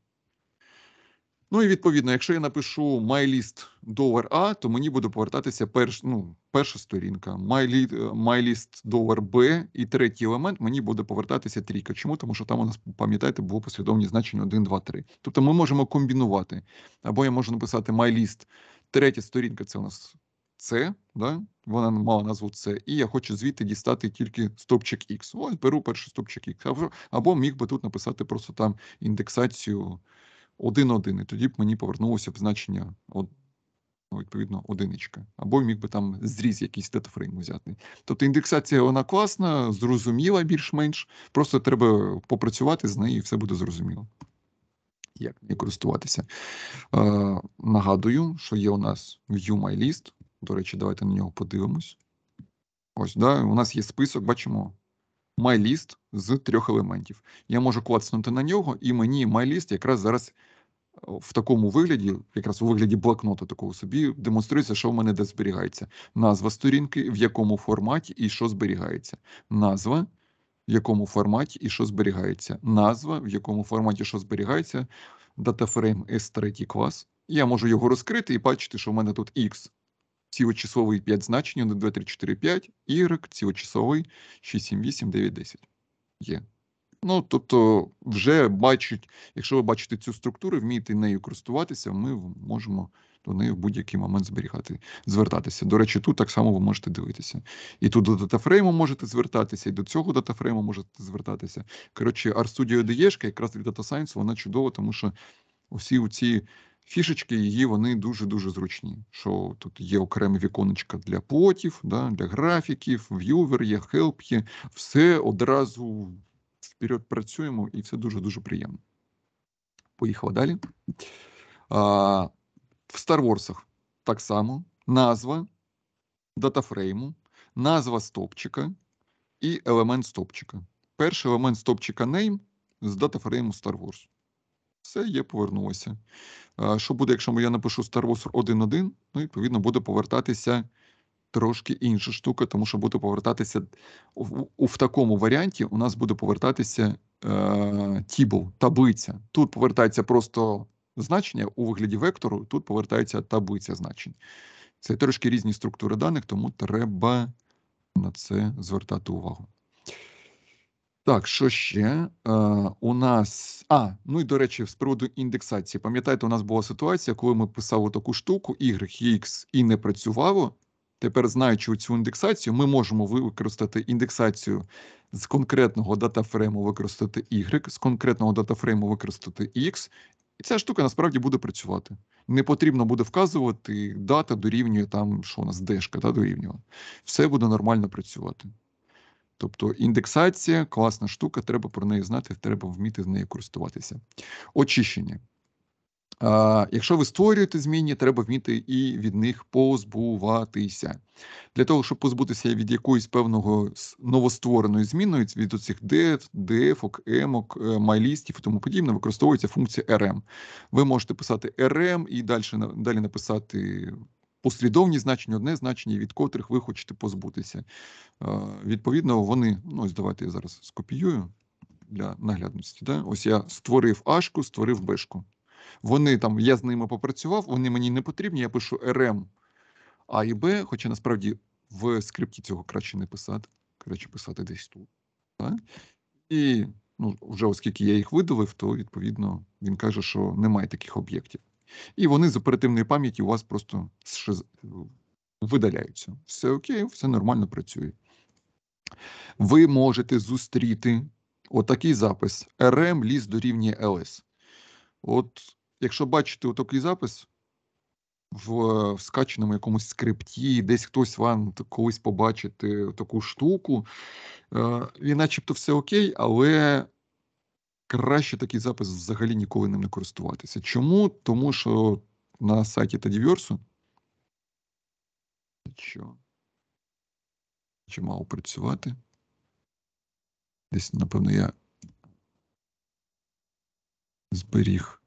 Ну і відповідно, якщо я напишу MyList долар А, то мені буде повертатися перш, ну, перша сторінка, MyList долар B і третій елемент мені буде повертатися трійка. Чому? Тому що там у нас, пам'ятаєте, було послідовні значення 1, 2, 3. Тобто ми можемо комбінувати. Або я можу написати MyList Третя сторінка це у нас С, да? вона мала назву С, і я хочу звідти дістати тільки стопчик Х. Ось беру перший стопчик Х. Або міг би тут написати просто там індексацію 1-1, і тоді б мені повернулося б значення ну, відповідно одиничка. Або міг би там зріз якийсь датафрейм взяти. Тобто індексація вона класна, зрозуміла більш-менш. Просто треба попрацювати з нею, і все буде зрозуміло як нею користуватися. Е, Нагадую, що є у нас View My До речі, давайте на нього подивимось. Ось, да, у нас є список, бачимо. MyList з трьох елементів. Я можу клацнути на нього, і мені MyList якраз зараз е, в такому вигляді, якраз у вигляді блокнота такого собі, демонструється, що в мене де зберігається. Назва сторінки, в якому форматі і що зберігається. Назва, в якому форматі і що зберігається. Назва, в якому форматі що зберігається, датафрейм S3 клас. Я можу його розкрити і бачити, що в мене тут X цілочисловий 5 значень, 1, 2, 3, 4, 5, Y цілочисловий 6, 7, 8, 9, 10. Є. Ну, тобто, вже бачить, якщо ви бачите цю структуру, вмієте нею користуватися, ми можемо до неї в будь-який момент зберігати, звертатися. До речі, тут так само ви можете дивитися. І тут до датафрейму можете звертатися, і до цього датафрейму можете звертатися. Коротше, RStudio DE, якраз для Data Science, вона чудова, тому що усі ці фішечки її вони дуже-дуже зручні. Що тут є окреме віконечка для плотів, да, для графіків, в'ювер є, хелп є, все одразу вперед працюємо, і все дуже-дуже приємно. Поїхала далі. А, в Star Wars так само назва датафрейму, назва стопчика і елемент стопчика. Перший елемент стопчика name з датафрейму Star Wars. Все є, повернулося. Що буде, якщо я напишу Star Wars 1.1, ну, відповідно, буде повертатися трошки інша штука, тому що буде повертатися в, в такому варіанті у нас буде повертатися е, тібл, таблиця. Тут повертається просто значення у вигляді вектору тут повертається таблиця значень. Це трошки різні структури даних, тому треба на це звертати увагу. Так, що ще? Е, У нас. А, ну і до речі, з приводу індексації. Пам'ятаєте, у нас була ситуація, коли ми писали таку штуку, Y, X і не працювало. Тепер, знаючи цю індексацію, ми можемо використати індексацію з конкретного датафрейму використати Y, з конкретного датафрейму використати X і ця штука насправді буде працювати. Не потрібно буде вказувати, дата дорівнює там, що у нас дешка да, дорівнює. Все буде нормально працювати. Тобто індексація класна штука, треба про неї знати, треба вміти з нею користуватися. Очищення. Якщо ви створюєте зміни, треба вміти і від них позбуватися. Для того, щоб позбутися від якоїсь певного новоствореної зміни від оцих DET, DF, емок, е, майлістів і тому подібне, використовується функція RM. Ви можете писати RM і далі, далі написати. Послідовні значення, одне значення, від котрих ви хочете позбутися. Відповідно, вони, ну ось давайте я зараз скопіюю для наглядності. Да? Ось я створив Ашку, створив Бешку. Вони там, я з ними попрацював, вони мені не потрібні. Я пишу РМ А і Б, хоча насправді в скрипті цього краще не писати, краще писати десь тут. Так? І ну, вже оскільки я їх видалив, то відповідно він каже, що немає таких об'єктів. І вони з оперативної пам'яті у вас просто видаляються. Все окей, все нормально працює. Ви можете зустріти отакий запис: RM ліс дорівнює LS. От якщо бачите отакий запис в, в скаченому якомусь скрипті, десь хтось вам колись побачить е, таку штуку, е, він начебто все окей, але. Краще такий запис взагалі ніколи ним не користуватися. Чому? Тому що на сайті Тедіверсу. Що? Чи мав працювати? Десь, напевно, я зберіг.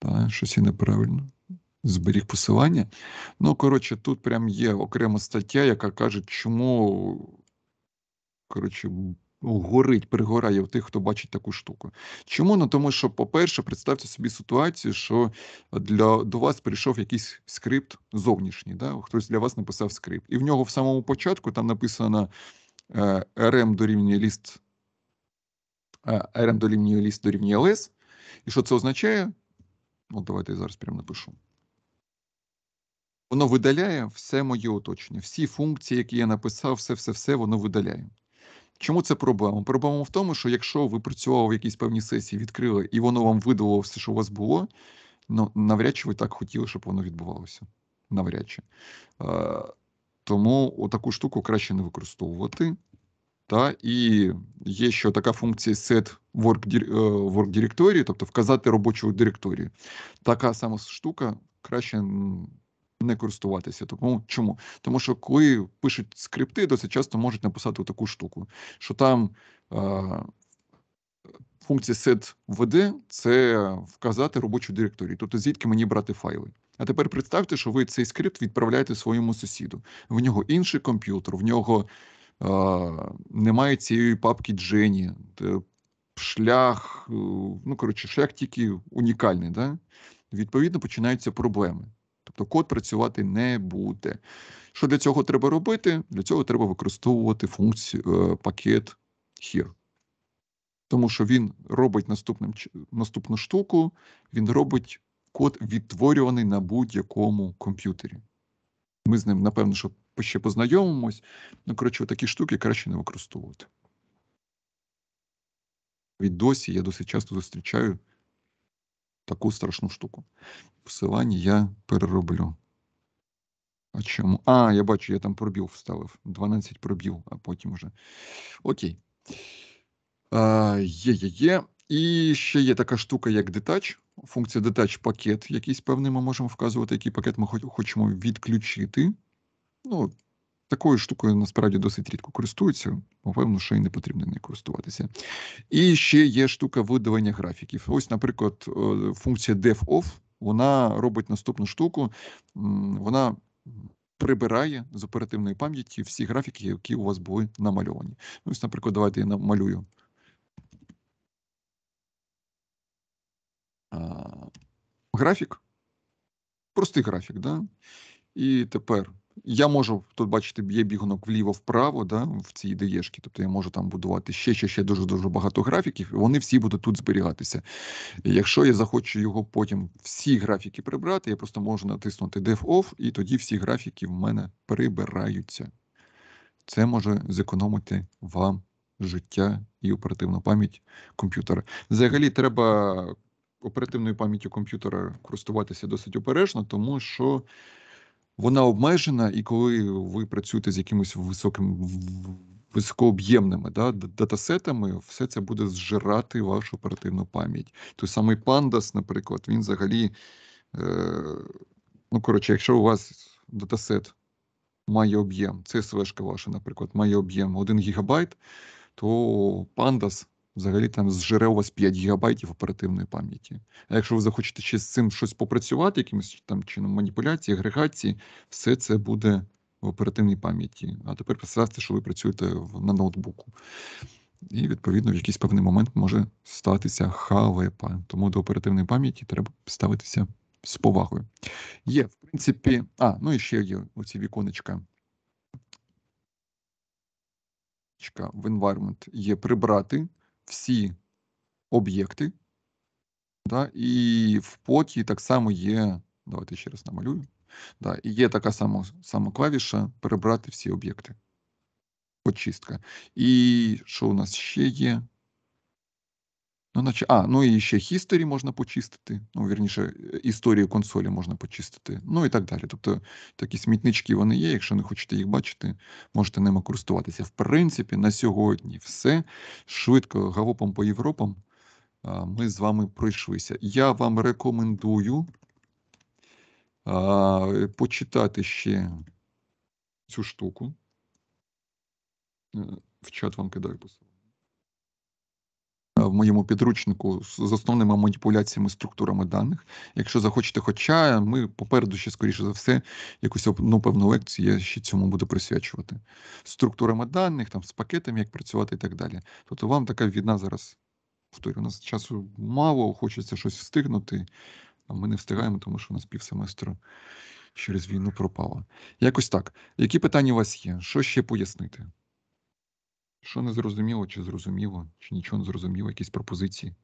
Та, щось і неправильно. Зберіг посилання. Ну, коротше, тут прям є окрема стаття, яка каже, чому коротше, ну, горить, пригорає в тих, хто бачить таку штуку. Чому? Ну тому що, по-перше, представте собі ситуацію, що для до вас прийшов якийсь скрипт зовнішній. Да? Хтось для вас написав скрипт. І в нього в самому початку там написано RM е, дорівнює ліст, RM е, дорівнює ліст дорівнює LS. І що це означає? От, ну, давайте я зараз прямо напишу. Воно видаляє все моє оточення, всі функції, які я написав, все-все-все, воно видаляє. Чому це проблема? Проблема в тому, що якщо ви працювали в якійсь певній сесії, відкрили, і воно вам видало все, що у вас було, ну навряд чи ви так хотіли, щоб воно відбувалося. Навряд чи. Е, тому отаку штуку краще не використовувати. Та і є ще така функція set work, э, work directory, тобто вказати робочу директорію. Така сама штука краще не користуватися. Ну, Тому чому? Тому що коли пишуть скрипти, досить часто можуть написати таку штуку, що там е, функція set vd – це вказати робочу директорію, тобто звідки мені брати файли. А тепер представте, що ви цей скрипт відправляєте своєму сусіду. В нього інший комп'ютер, в нього немає цієї папки Джені. Шлях, е, ну коротше, шлях тільки унікальний. Да? Відповідно, починаються проблеми. Тобто код працювати не буде. Що для цього треба робити? Для цього треба використовувати функцію е, пакет here. Тому що він робить наступним, наступну штуку, він робить код відтворюваний на будь-якому комп'ютері. Ми з ним, напевно, що ще познайомимось. Ну, коротше, такі штуки краще не використовувати. Від досі я досить часто зустрічаю таку страшну штуку. Посилання я перероблю. А чому? А, я бачу, я там пробіл вставив. 12 пробіл, а потім вже. Окей. Є-є-є. І ще є така штука, як Detach. Функція Detach пакет якийсь певний. Ми можемо вказувати, який пакет ми хочемо відключити. Ну, Такою штукою насправді досить рідко користуються, напевно, що й не потрібно не користуватися. І ще є штука видавання графіків. Ось, наприклад, е, функція DevOff, вона робить наступну штуку, вона прибирає з оперативної пам'яті всі графіки, які у вас були намальовані. Ось, наприклад, давайте я намалюю. Графік. Простий графік, да? І тепер. Я можу тут бачити, є бігунок вліво-вправо, да, в цій ідеєшки, тобто я можу там будувати ще ще ще дуже дуже багато графіків, і вони всі будуть тут зберігатися. І якщо я захочу його потім всі графіки прибрати, я просто можу натиснути Def Off, і тоді всі графіки в мене прибираються. Це може зекономити вам життя і оперативну пам'ять комп'ютера. Взагалі, треба оперативною пам'яттю комп'ютера користуватися досить обережно, тому що вона обмежена, і коли ви працюєте з якимось високим високооб'ємними да, датасетами, все це буде зжирати вашу оперативну пам'ять. Той самий Pandas, наприклад, він взагалі. Е, ну, коротше, якщо у вас датасет має об'єм, це ваша, наприклад, має об'єм 1 гігабайт, то Pandas Взагалі там зжере у вас 5 гігабайтів оперативної пам'яті. А якщо ви захочете ще з цим щось попрацювати, якимось там чином маніпуляції, агрегації, все це буде в оперативній пам'яті. А тепер представте, що ви працюєте на ноутбуку. І, відповідно, в якийсь певний момент може статися хавепа. Тому до оперативної пам'яті треба ставитися з повагою. Є, в принципі, а, ну і ще є оці віконечка. В environment є прибрати всі об'єкти. Да, І в поті так само є. Давайте ще раз намалюю. Да, І є така сама сама клавіша перебрати всі об'єкти. очистка. І що у нас ще є? Ну, наче, А, ну і ще history можна почистити, ну, вірніше, історію консолі можна почистити, ну і так далі. Тобто такі смітнички вони є, якщо не хочете їх бачити, можете ними користуватися. В принципі, на сьогодні все. Швидко гавопом по Європам ми з вами пройшлися. Я вам рекомендую почитати ще цю штуку. Е, в чат вам кидаю посилання. Е, в моєму підручнику з основними маніпуляціями структурами даних. Якщо захочете, хоча ми попереду ще скоріше за все, якусь ну, певну лекцію я ще цьому буду присвячувати структурами даних, там з пакетами, як працювати і так далі. Тобто вам така війна зараз. Повторю, у нас часу мало, хочеться щось встигнути, а ми не встигаємо, тому що у нас півсеместру через війну пропало. Якось так. Які питання у вас є? Що ще пояснити? Що не зрозуміло, чи зрозуміло, чи нічого не зрозуміло, якісь пропозиції.